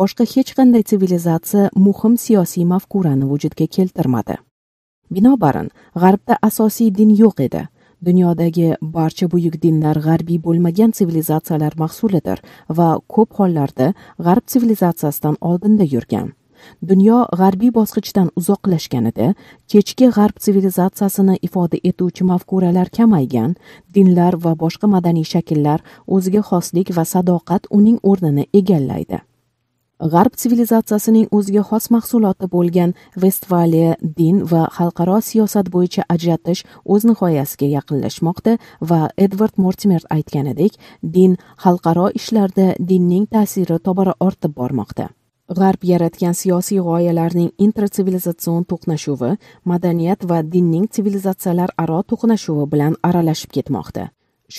boshqa hech qanday sivilizatsiya muhim siyosiy mafkurani vujudga keltirmadi binobarin g'arbda asosiy din yo'q edi dunyodagi barcha buyuk dinlar g'arbiy bo'lmagan sivilizatsiyalar mahsulidir va ko'p hollarda g'arb sivilizatsiyasidan oldinda yurgan dunyo g'arbiy bosqichdan uzoqlashganida kechki g'arb sivilizatsiyasini ifoda etuvchi mafkuralar kamaygan dinlar va boshqa madaniy shakllar o'ziga xoslik va sadoqat uning o'rnini egallaydi g'arb sivilizatsiyasining o'ziga xos mahsuloti bo'lgan vestfaliya din va xalqaro siyosat bo'yicha ajratish o'z nihoyasiga yaqinlashmoqda va edvard mortimer aytganidek din xalqaro ishlarda dinning ta'siri tobora ortib bormoqda g'arb yaratgan siyosiy g'oyalarning intersivilizatsion to'qnashuvi madaniyat va dinning sivilizatsiyalar aro to'qnashuvi bilan aralashib ketmoqda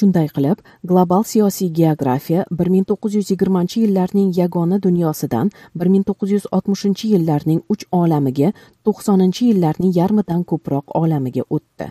shunday qilib global siyosiy geografiya 1920 yillarning yagona dunyosidan 1960 yillarning uch olamiga 90 yillarning yarmidan ko'proq olamiga o'tdi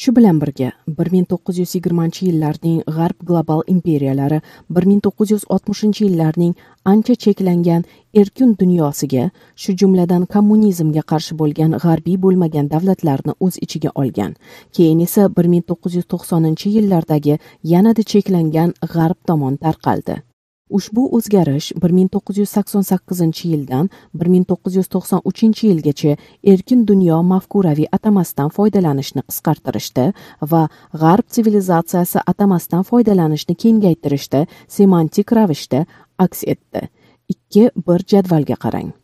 shu bilan birga 1920 yillarning g'arb global imperiyalari 1960 yillarning ancha cheklangan erkin dunyosiga shu jumladan kommunizmga qarshi bo'lgan g'arbiy bo'lmagan davlatlarni o'z ichiga olgan keyin esa 1990 yillardagi yanada cheklangan g'arb tomon tarqaldi ushbu o'zgarish 1988 yildan 1993 yilgacha erkin dunyo mafkuraviy atamasidan foydalanishni qisqartirishda va g'arb sivilizatsiyasi atamasidan foydalanishni kengaytirishda semantik ravishda aks etdi ikki bir jadvalga qarang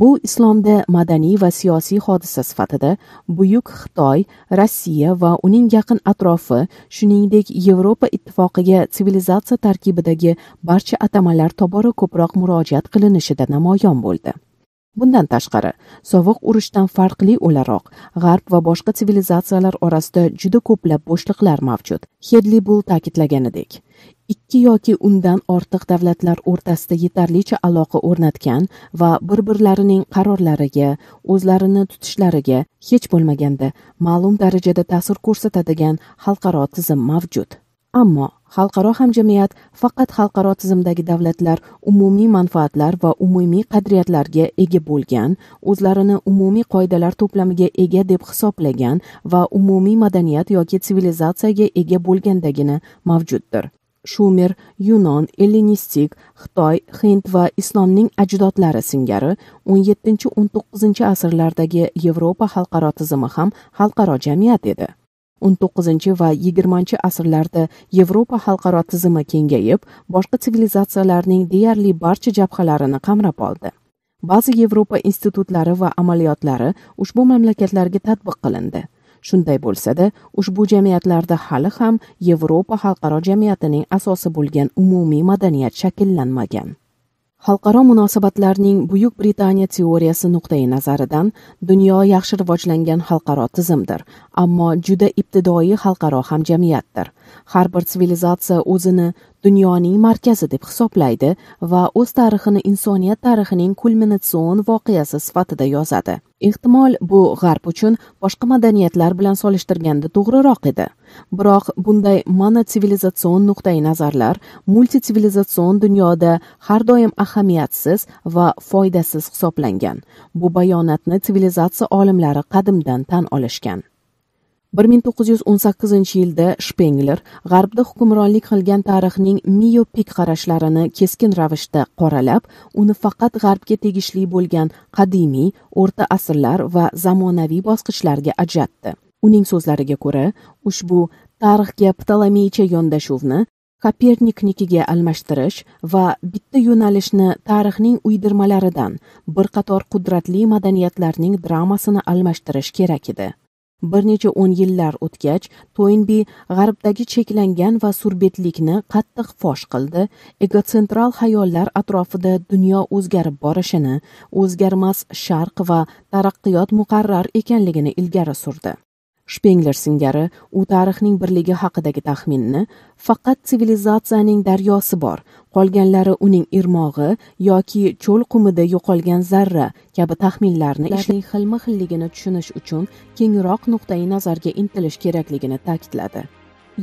bu islomda madaniy va siyosiy hodisa sifatida buyuk xitoy rossiya va uning yaqin atrofi shuningdek yevropa ittifoqiga sivilizatsiya tarkibidagi barcha atamalar tobora ko'proq murojaat qilinishida namoyon bo'ldi bundan tashqari sovuq urushdan farqli o'laroq g'arb va boshqa sivilizatsiyalar orasida juda ko'plab bo'shliqlar mavjud hedli bul ta'kidlaganidek ikki yoki undan ortiq davlatlar o'rtasida yetarlicha aloqa o'rnatgan va bir birlarining qarorlariga o'zlarini tutishlariga hech bo'lmaganda ma'lum darajada ta'sir ko'rsatadigan xalqaro tizim mavjud ammo xalqaro hamjamiyat faqat xalqaro tizimdagi davlatlar umumiy manfaatlar va umumiy qadriyatlarga ega bo'lgan o'zlarini umumiy qoidalar to'plamiga ega deb hisoblagan va umumiy madaniyat yoki sivilizatsiyaga ega bo'lgandagina mavjuddir shumer yunon ellinistik xitoy hind va islomning ajdodlari singari 17-19 asrlardagi yevropa xalqaro tizimi ham xalqaro jamiyat edi 19 va 20 asrlarda Yevropa xalqaro tizimi kengayib, boshqa sivilizatsiyalarning deyarli barcha jabhalarini qamrab oldi. Ba'zi Yevropa institutlari va amaliyotlari ushbu mamlakatlarga tatbiq qilindi. shunday bo'lsa-da, ushbu jamiyatlarda hali ham Yevropa xalqaro jamiyatining asosi bo'lgan umumiy madaniyat shakllanmagan. xalqaro munosabatlarning buyuk britaniya teoriyasi nuqtai nazaridan dunyo yaxshi rivojlangan xalqaro tizimdir ammo juda ibtidoiy xalqaro hamjamiyatdir har bir sivilizatsiya o'zini dunyoning markazi deb hisoblaydi va o'z tarixini insoniyat tarixining kulminatsion voqeasi sifatida yozadi ehtimol bu g'arb uchun boshqa madaniyatlar bilan solishtirganda to'g'riroq edi biroq bunday monotsivilizatsion nuqtai nazarlar multitsivilizatsion dunyoda har doim ahamiyatsiz va foydasiz hisoblangan bu bayonotni sivilizatsiya olimlari qadimdan tan olishgan 1918 yilda shpengler g'arbda hukmronlik qilgan tarixning miopik qarashlarini keskin ravishda qoralab uni faqat g'arbga tegishli bo'lgan qadimiy o'rta asrlar va zamonaviy bosqichlarga ajratdi uning so'zlariga ko'ra ushbu tarixga ptolemeycha yondashuvni koperniknikiga almashtirish va bitta yo'nalishni tarixning uydirmalaridan bir qator qudratli madaniyatlarning dramasini almashtirish kerak edi bir necha o'n yillar o'tgach toynbi g'arbdagi cheklangan va surbetlikni qattiq fosh qildi egotsentral xayollar atrofida dunyo o'zgarib borishini o'zgarmas sharq va taraqqiyot muqarrar ekanligini ilgari surdi shpengler singari u tarixning birligi haqidagi taxminni faqat sivilizatsiyaning daryosi bor qolganlari uning irmog'i yoki cho'l qumida yo'qolgan zarra kabi taxminlarni ishning xilma xilligini tushunish uchun kengroq nuqtai nazarga intilish kerakligini ta'kidladi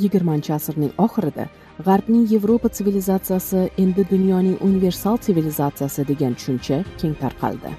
20 asrning oxirida g'arbning yevropa sivilizatsiyasi endi dunyoning universal sivilizatsiyasi degan tushuncha keng tarqaldi